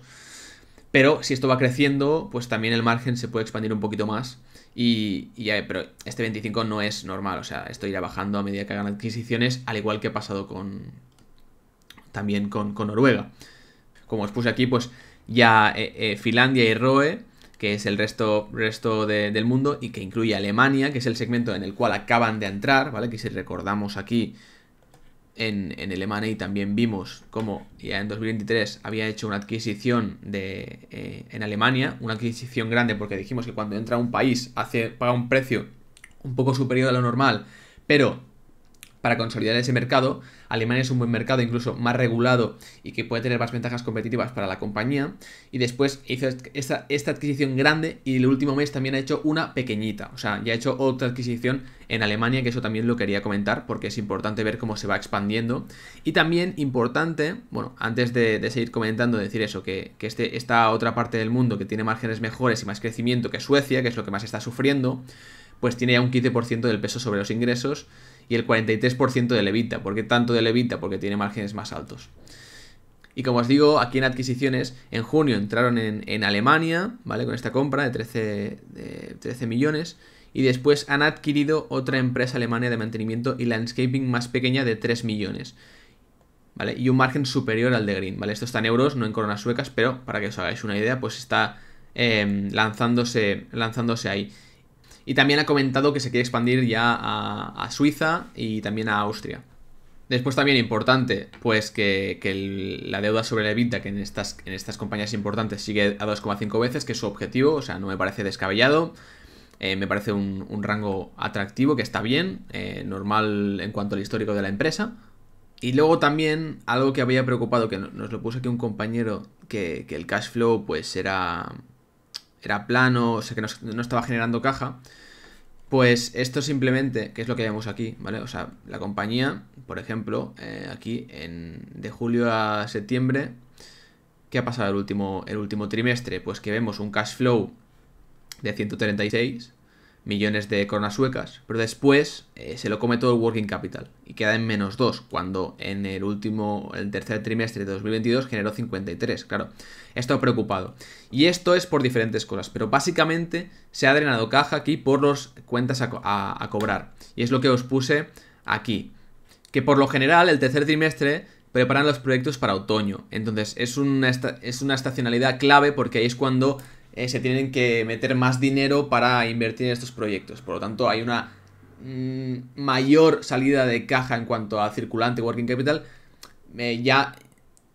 Pero si esto va creciendo, pues también el margen se puede expandir un poquito más. Y, eh, pero este 25 no es normal, o sea, esto irá bajando a medida que hagan adquisiciones, al igual que ha pasado con también con, con Noruega. Como os puse aquí, pues ya eh, eh, Finlandia y Roe que es el resto, resto del mundo y que incluye Alemania, que es el segmento en el cual acaban de entrar, ¿vale? Que si recordamos aquí en, en el también vimos cómo ya en 2023 había hecho una adquisición de, eh, en Alemania, una adquisición grande porque dijimos que cuando entra un país hace, paga un precio un poco superior a lo normal, pero para consolidar ese mercado. Alemania es un buen mercado, incluso más regulado y que puede tener más ventajas competitivas para la compañía. Y después hizo esta, adquisición grande y el último mes también ha hecho una pequeñita. O sea, ya ha hecho otra adquisición en Alemania, que eso también lo quería comentar porque es importante ver cómo se va expandiendo. Y también importante, bueno, antes de, seguir comentando, decir eso, que, este, esta otra parte del mundo que tiene márgenes mejores y más crecimiento que Suecia, que es lo que más está sufriendo, pues tiene ya un 15% del peso sobre los ingresos y el 43% de Levita. ¿Por qué tanto de Levita? Porque tiene márgenes más altos. Y como os digo, aquí en adquisiciones, en junio entraron en, Alemania, ¿vale? Con esta compra de 13, millones. Y después han adquirido otra empresa alemana de mantenimiento y landscaping más pequeña de 3 millones. ¿Vale? Y un margen superior al de Green, ¿vale? Esto está en euros, no en coronas suecas, pero para que os hagáis una idea, pues está em, lanzándose, lanzándose ahí. Y también ha comentado que se quiere expandir ya a, Suiza y también a Austria. Después también importante, pues que, la deuda sobre la EBITDA, que en estas, en estas compañías importantes sigue a 2,5 veces, que es su objetivo, o sea, no me parece descabellado, eh, me parece un, rango atractivo, que está bien, eh, normal en cuanto al histórico de la empresa. Y luego también algo que había preocupado, que nos lo puso aquí un compañero, que, que el cash flow pues era era plano, o sea que no, estaba generando caja, pues esto simplemente, que es lo que vemos aquí, ¿vale? O sea, la compañía, por ejemplo, eh, aquí en, de julio a septiembre, ¿qué ha pasado el último, el último trimestre? Pues que vemos un cash flow de 136, millones de coronas suecas, pero después eh, se lo come todo el working capital y queda en menos 2, cuando en el último, el tercer trimestre de 2022 generó 53, claro, esto estado preocupado. Y esto es por diferentes cosas, pero básicamente se ha drenado caja aquí por las cuentas a, cobrar, y es lo que os puse aquí, que por lo general el tercer trimestre preparan los proyectos para otoño, entonces es una, es una estacionalidad clave porque ahí es cuando eh, se tienen que meter más dinero para invertir en estos proyectos. Por lo tanto, hay una mm, mayor salida de caja en cuanto a circulante working capital eh, ya,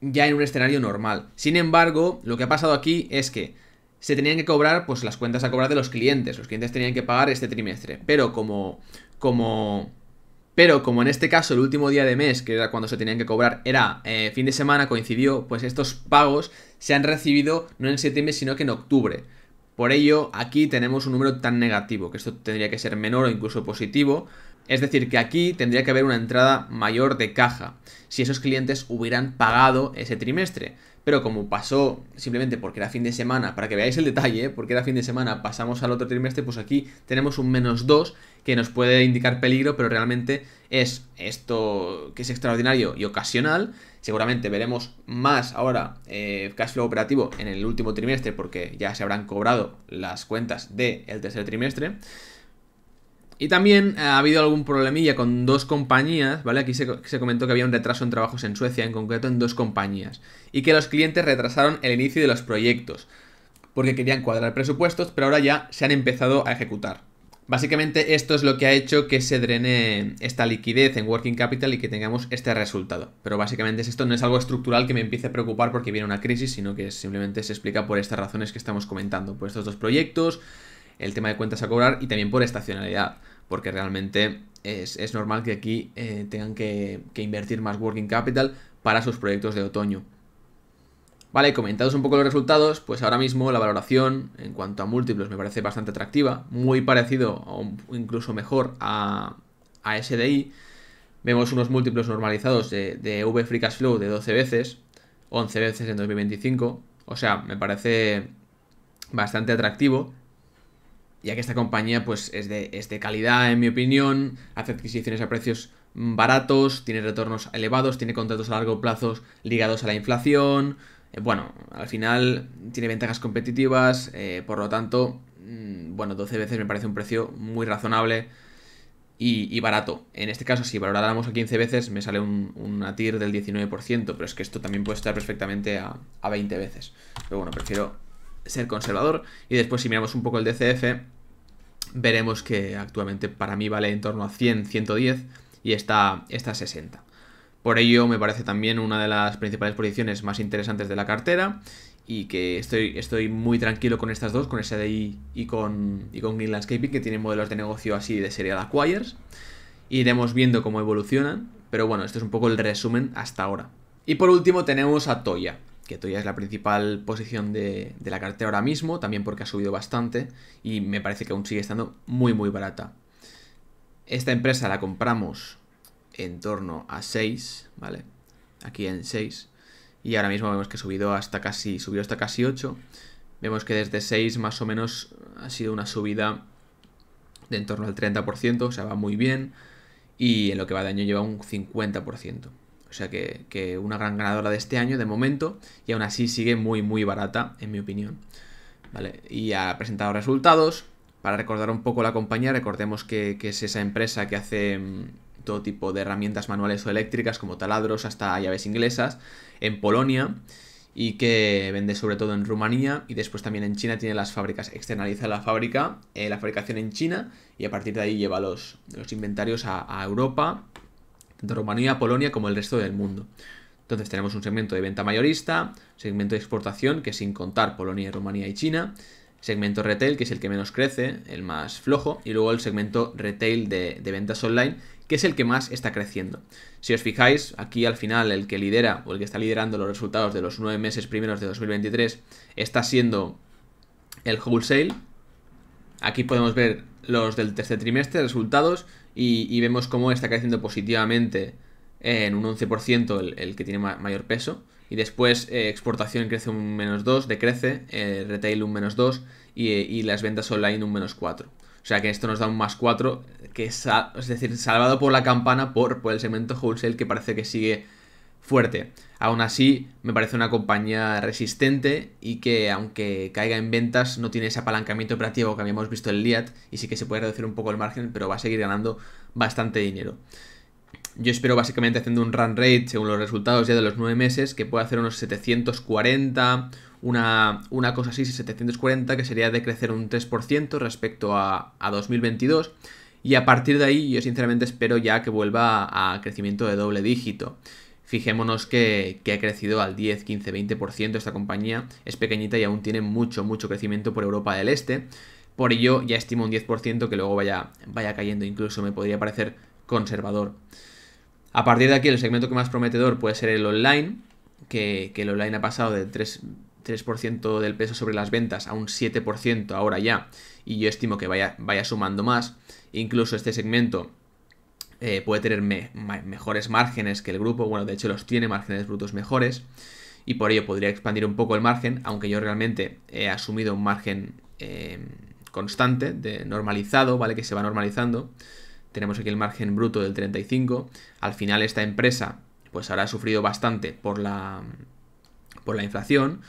ya en un escenario normal. Sin embargo, lo que ha pasado aquí es que se tenían que cobrar pues las cuentas a cobrar de los clientes. Los clientes tenían que pagar este trimestre. Pero como. como. Pero como en este caso el último día de mes, que era cuando se tenían que cobrar, era eh, fin de semana, coincidió, pues estos pagos se han recibido no en septiembre, sino que en octubre. Por ello, aquí tenemos un número tan negativo, que esto tendría que ser menor o incluso positivo. Es decir, que aquí tendría que haber una entrada mayor de caja, si esos clientes hubieran pagado ese trimestre. Pero como pasó simplemente porque era fin de semana, para que veáis el detalle, ¿eh? porque era fin de semana, pasamos al otro trimestre, pues aquí tenemos un menos 2 que nos puede indicar peligro, pero realmente es esto que es extraordinario y ocasional, Seguramente veremos más ahora eh, cash flow operativo en el último trimestre porque ya se habrán cobrado las cuentas del tercer trimestre. Y también eh, ha habido algún problemilla con dos compañías, ¿vale? Aquí se, comentó que había un retraso en trabajos en Suecia, en concreto en dos compañías, y que los clientes retrasaron el inicio de los proyectos, porque querían cuadrar presupuestos, pero ahora ya se han empezado a ejecutar. Básicamente esto es lo que ha hecho que se drene esta liquidez en Working Capital y que tengamos este resultado. Pero básicamente esto, no es algo estructural que me empiece a preocupar porque viene una crisis, sino que simplemente se explica por estas razones que estamos comentando, por estos dos proyectos, el tema de cuentas a cobrar y también por estacionalidad, porque realmente es, normal que aquí eh, tengan que invertir más Working Capital para sus proyectos de otoño. Vale, comentados un poco los resultados, pues ahora mismo la valoración en cuanto a múltiplos me parece bastante atractiva, muy parecido o incluso mejor a, SDI. Vemos unos múltiplos normalizados de, de V Free Cash Flow de 12 veces, 11 veces en 2025, o sea, me parece bastante atractivo, ya que esta compañía pues es de, es de calidad en mi opinión, hace adquisiciones a precios baratos, tiene retornos elevados, tiene contratos a largo plazo ligados a la inflación, eh, bueno, al final tiene ventajas competitivas, eh, por lo tanto, mm, bueno, 12 veces me parece un precio muy razonable y, barato. En este caso, si valoráramos a 15 veces, me sale un, una TIR del 19%, pero es que esto también puede estar perfectamente a, a 20 veces. Pero bueno, prefiero ser conservador. Y después, si miramos un poco el DCF, veremos que actualmente para mí vale en torno a 100, 110 y está, está 60. Por ello me parece también una de las principales posiciones más interesantes de la cartera y que estoy, estoy muy tranquilo con estas dos, con SDI y con, y Green Landscaping, que tienen modelos de negocio así de serie de acquires. Iremos viendo cómo evolucionan, pero bueno, este es un poco el resumen hasta ahora. Y por último tenemos a Toya, que Toya es la principal posición de, de la cartera ahora mismo, también porque ha subido bastante y me parece que aún sigue estando muy muy barata. Esta empresa la compramos en torno a 6, ¿vale? Aquí en 6. Y ahora mismo vemos que subido hasta casi, subió hasta casi 8. Vemos que desde 6 más o menos ha sido una subida de en torno al 30%, o sea, va muy bien. Y en lo que va de año lleva un 50%. O sea que, que una gran ganadora de este año de momento y aún así sigue muy muy barata en mi opinión. ¿Vale? Y ha presentado resultados. Para recordar un poco la compañía, recordemos que, que es esa empresa que hace mm, todo tipo de herramientas manuales o eléctricas como taladros hasta llaves inglesas en Polonia y que vende sobre todo en Rumanía y después también en China tiene las fábricas, externaliza la fábrica, eh, la fabricación en China y a partir de ahí lleva los, los inventarios a, Europa, tanto Rumanía, Polonia como el resto del mundo. Entonces tenemos un segmento de venta mayorista, segmento de exportación, que sin contar Polonia, Rumanía y China, segmento retail, que es el que menos crece, el más flojo, y luego el segmento retail de, de ventas online, que es el que más está creciendo. Si os fijáis, aquí al final el que lidera o el que está liderando los resultados de los nueve meses primeros de 2023 está siendo el wholesale. Aquí podemos ver los del tercer trimestre, resultados, y, vemos cómo está creciendo positivamente en un 11% el, que tiene mayor peso. Y después eh, exportación crece un menos 2, decrece, eh, retail un menos 2 y, y, las ventas online un menos 4. O sea que esto nos da un más 4, que es, es decir, salvado por la campana por, el segmento wholesale que parece que sigue fuerte. Aún así, me parece una compañía resistente y que aunque caiga en ventas, no tiene ese apalancamiento operativo que habíamos visto en Liat y sí que se puede reducir un poco el margen, pero va a seguir ganando bastante dinero. Yo espero básicamente haciendo un run rate según los resultados ya de los 9 meses que pueda hacer unos 740, una, cosa así, 740, que sería de crecer un 3% respecto a, 2022. Y a partir de ahí yo sinceramente espero ya que vuelva a crecimiento de doble dígito. Fijémonos que, ha crecido al 10, 15, 20% esta compañía. Es pequeñita y aún tiene mucho, mucho crecimiento por Europa del Este. Por ello ya estimo un 10% que luego vaya, vaya cayendo. Incluso me podría parecer conservador. A partir de aquí el segmento que más prometedor puede ser el online. Que, que el online ha pasado de 3 3% del peso sobre las ventas a un 7% ahora ya, y yo estimo que vaya, vaya sumando más, incluso este segmento eh, puede tener mejores márgenes que el grupo, bueno, de hecho los tiene márgenes brutos mejores, y por ello podría expandir un poco el margen, aunque yo realmente he asumido un margen eh, constante, de normalizado, ¿vale? Que se va normalizando. Tenemos aquí el margen bruto del 35. Al final esta empresa, pues ahora ha sufrido bastante por la, por la inflación,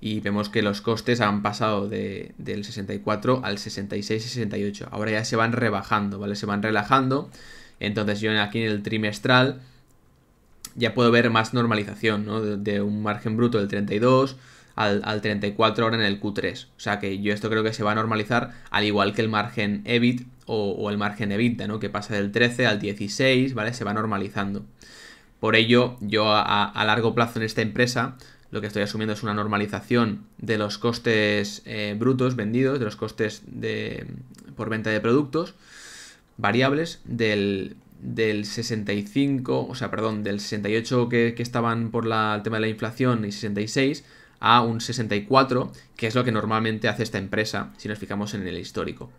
y vemos que los costes han pasado del 64 al 66-68. Ahora ya se van rebajando, ¿vale? Se van relajando. Entonces yo aquí en el trimestral ya puedo ver más normalización, ¿no? De, un margen bruto del 32 al, 34 ahora en el Q3. O sea que yo esto creo que se va a normalizar al igual que el margen EBIT o, el margen EBITDA, ¿no? Que pasa del 13 al 16, ¿vale? Se va normalizando. Por ello, yo a largo plazo en esta empresa lo que estoy asumiendo es una normalización de los costes eh, brutos vendidos, de los costes de, por venta de productos variables del, 65, o sea, perdón, del 68 que, estaban por la, el tema de la inflación y 66 a un 64, que es lo que normalmente hace esta empresa si nos fijamos en el histórico.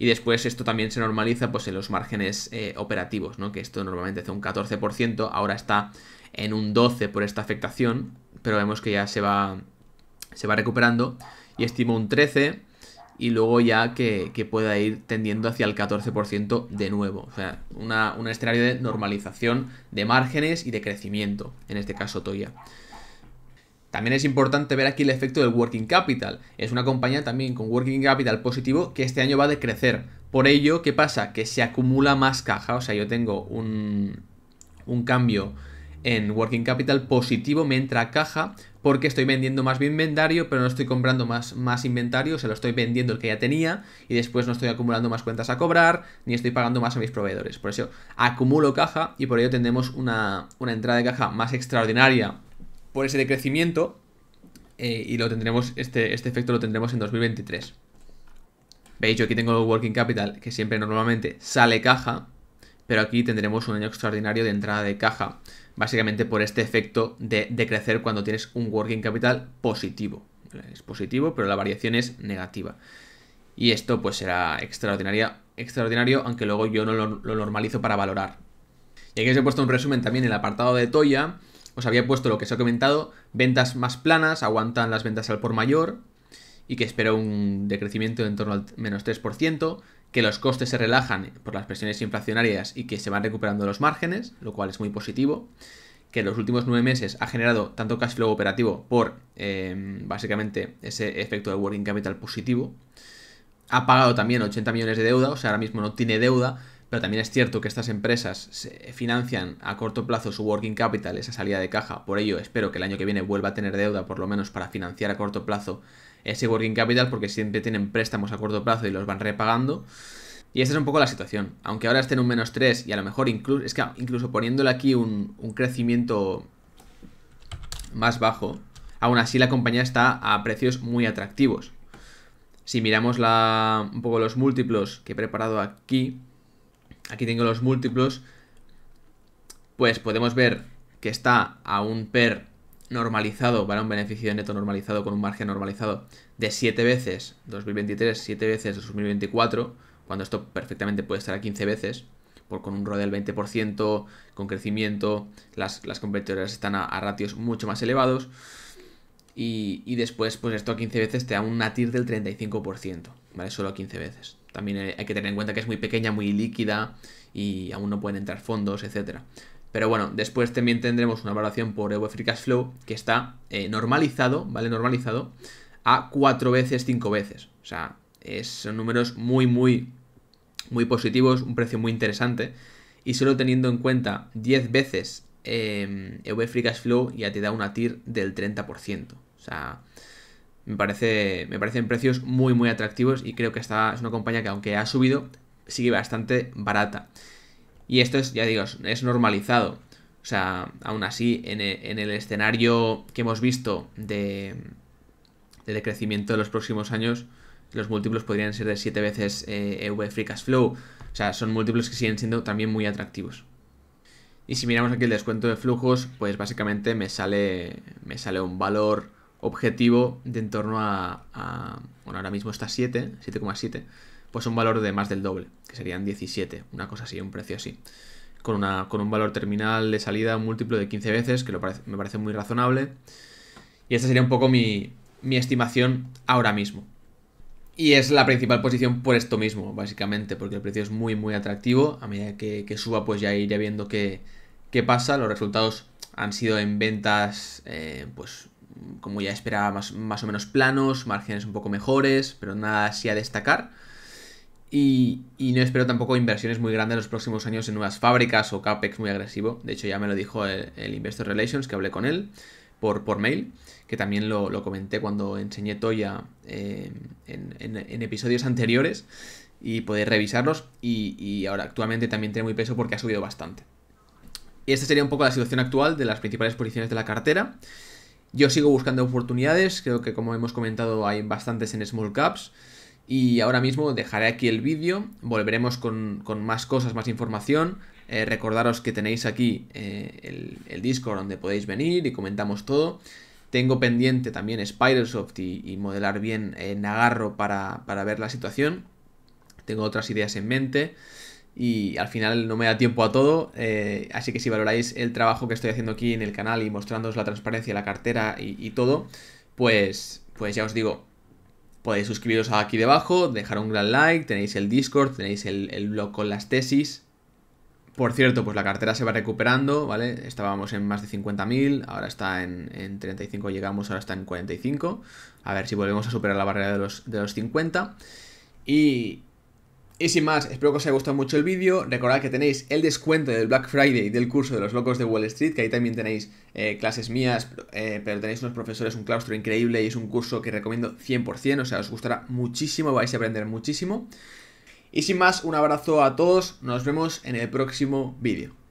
Y después esto también se normaliza pues, en los márgenes eh, operativos, que esto normalmente hace un 14%, ahora está en un 12 por esta afectación, pero vemos que ya se va, se va recuperando y estimo un 13 y luego ya que, pueda ir tendiendo hacia el 14% de nuevo. O sea, una, un escenario de normalización de márgenes y de crecimiento, en este caso Toya. También es importante ver aquí el efecto del working capital. Es una compañía también con working capital positivo que este año va a decrecer. Por ello, ¿qué pasa? Que se acumula más caja. O sea, yo tengo un, un cambio en Working Capital positivo, me entra caja porque estoy vendiendo más mi inventario, pero no estoy comprando más, más inventario, se lo estoy vendiendo el que ya tenía y después no estoy acumulando más cuentas a cobrar, ni estoy pagando más a mis proveedores. Por eso acumulo caja y por ello tendremos una, entrada de caja más extraordinaria por ese decrecimiento eh, y lo tendremos, este, este efecto lo tendremos en 2023. Veis, yo aquí tengo el Working Capital, que siempre normalmente sale caja, pero aquí tendremos un año extraordinario de entrada de caja básicamente por este efecto de decrecer cuando tienes un working capital positivo. Es positivo, pero la variación es negativa. Y esto pues será extraordinaria, extraordinario, aunque luego yo no lo, normalizo para valorar. Y aquí os he puesto un resumen también en el apartado de Toya. Os había puesto lo que os he comentado, ventas más planas, aguantan las ventas al por mayor, y que espera un decrecimiento en torno al menos 3%, que los costes se relajan por las presiones inflacionarias y que se van recuperando los márgenes, lo cual es muy positivo, que en los últimos nueve meses ha generado tanto cash flow operativo por em, básicamente ese efecto de working capital positivo, ha pagado también 80 millones de deuda, o sea, ahora mismo no tiene deuda, pero también es cierto que estas empresas se financian a corto plazo su working capital, esa salida de caja. Por ello, espero que el año que viene vuelva a tener deuda, por lo menos para financiar a corto plazo ese working capital, porque siempre tienen préstamos a corto plazo y los van repagando. Y esta es un poco la situación. Aunque ahora estén en un menos 3 y a lo mejor incluso, que ah, incluso poniéndole aquí un, crecimiento más bajo, aún así la compañía está a precios muy atractivos. Si miramos un poco los múltiplos que he preparado aquí, aquí tengo los múltiplos, pues podemos ver que está a un PER normalizado, ¿vale? Un beneficio neto normalizado con un margen normalizado de 7 veces 2023, 7 veces 2024, cuando esto perfectamente puede estar a 15 veces, por, con un ROE del 20%, con crecimiento, las, las competidoras están a, ratios mucho más elevados, y, y, después, pues esto a 15 veces te da un NATIR del 35%, ¿vale? Solo a 15 veces. También hay que tener en cuenta que es muy pequeña, muy líquida y aún no pueden entrar fondos, etcétera, Pero bueno, después también tendremos una valoración por EV Free Cash Flow que está eh, normalizado, ¿vale? Normalizado a 4 veces, 5 veces. O sea, son números muy, muy, muy positivos, un precio muy interesante. Y solo teniendo en cuenta 10 veces eh, EV Free Cash Flow ya te da una TIR del 30%. O sea, me, parece, me parecen precios muy, muy atractivos y creo que esta es una compañía que aunque ha subido, sigue bastante barata. Y esto es, ya digo, es normalizado. O sea, aún así, en e, el, escenario que hemos visto de, de decrecimiento de los próximos años, los múltiplos podrían ser de 7 veces EV eh, Free Cash Flow. O sea, son múltiplos que siguen siendo también muy atractivos. Y si miramos aquí el descuento de flujos, pues básicamente me sale, me sale un valor objetivo de en torno a, bueno, ahora mismo está 7, 7,7, pues un valor de más del doble, que serían 17, una cosa así, un precio así. Con, una, con un valor terminal de salida múltiplo de 15 veces, que me parece muy razonable. Y esta sería un poco mi, estimación ahora mismo. Y es la principal posición por esto mismo, básicamente, porque el precio es muy, muy atractivo. A medida que, suba, pues ya iré viendo qué, pasa. Los resultados han sido en ventas, eh, pues como ya esperaba, más, o menos planos, márgenes un poco mejores, pero nada así a destacar. Y, no espero tampoco inversiones muy grandes en los próximos años en nuevas fábricas o CAPEX muy agresivo. De hecho, ya me lo dijo el, Investor Relations, que hablé con él por, por mail, que también lo, comenté cuando enseñé Toya eh, en, episodios anteriores y podéis revisarlos. Y, y ahora actualmente también tiene muy peso porque ha subido bastante. Y esta sería un poco la situación actual de las principales posiciones de la cartera. Yo sigo buscando oportunidades, creo que como hemos comentado hay bastantes en small caps. Y ahora mismo dejaré aquí el vídeo, volveremos con, más cosas, más información. Eh, recordaros que tenéis aquí eh, el, el, Discord donde podéis venir y comentamos todo. Tengo pendiente también Spidersoft y, y modelar bien eh, Nagarro para, para ver la situación. Tengo otras ideas en mente y al final no me da tiempo a todo, eh, así que si valoráis el trabajo que estoy haciendo aquí en el canal y mostrándoos la transparencia, la cartera y, todo, pues, pues ya os digo, podéis suscribiros aquí debajo, dejar un gran like, tenéis el Discord, tenéis el, blog con las tesis. Por cierto, pues la cartera se va recuperando, ¿vale? Estábamos en más de 50.000, ahora está en, 35, llegamos, ahora está en 45. A ver si volvemos a superar la barrera de los, de los 50. Y, y sin más, espero que os haya gustado mucho el vídeo. Recordad que tenéis el descuento del Black Friday del curso de los locos de Wall Street, que ahí también tenéis eh, clases mías, eh, pero tenéis unos profesores, un claustro increíble y es un curso que recomiendo 100%, o sea, os gustará muchísimo, vais a aprender muchísimo. Y sin más, un abrazo a todos, nos vemos en el próximo vídeo.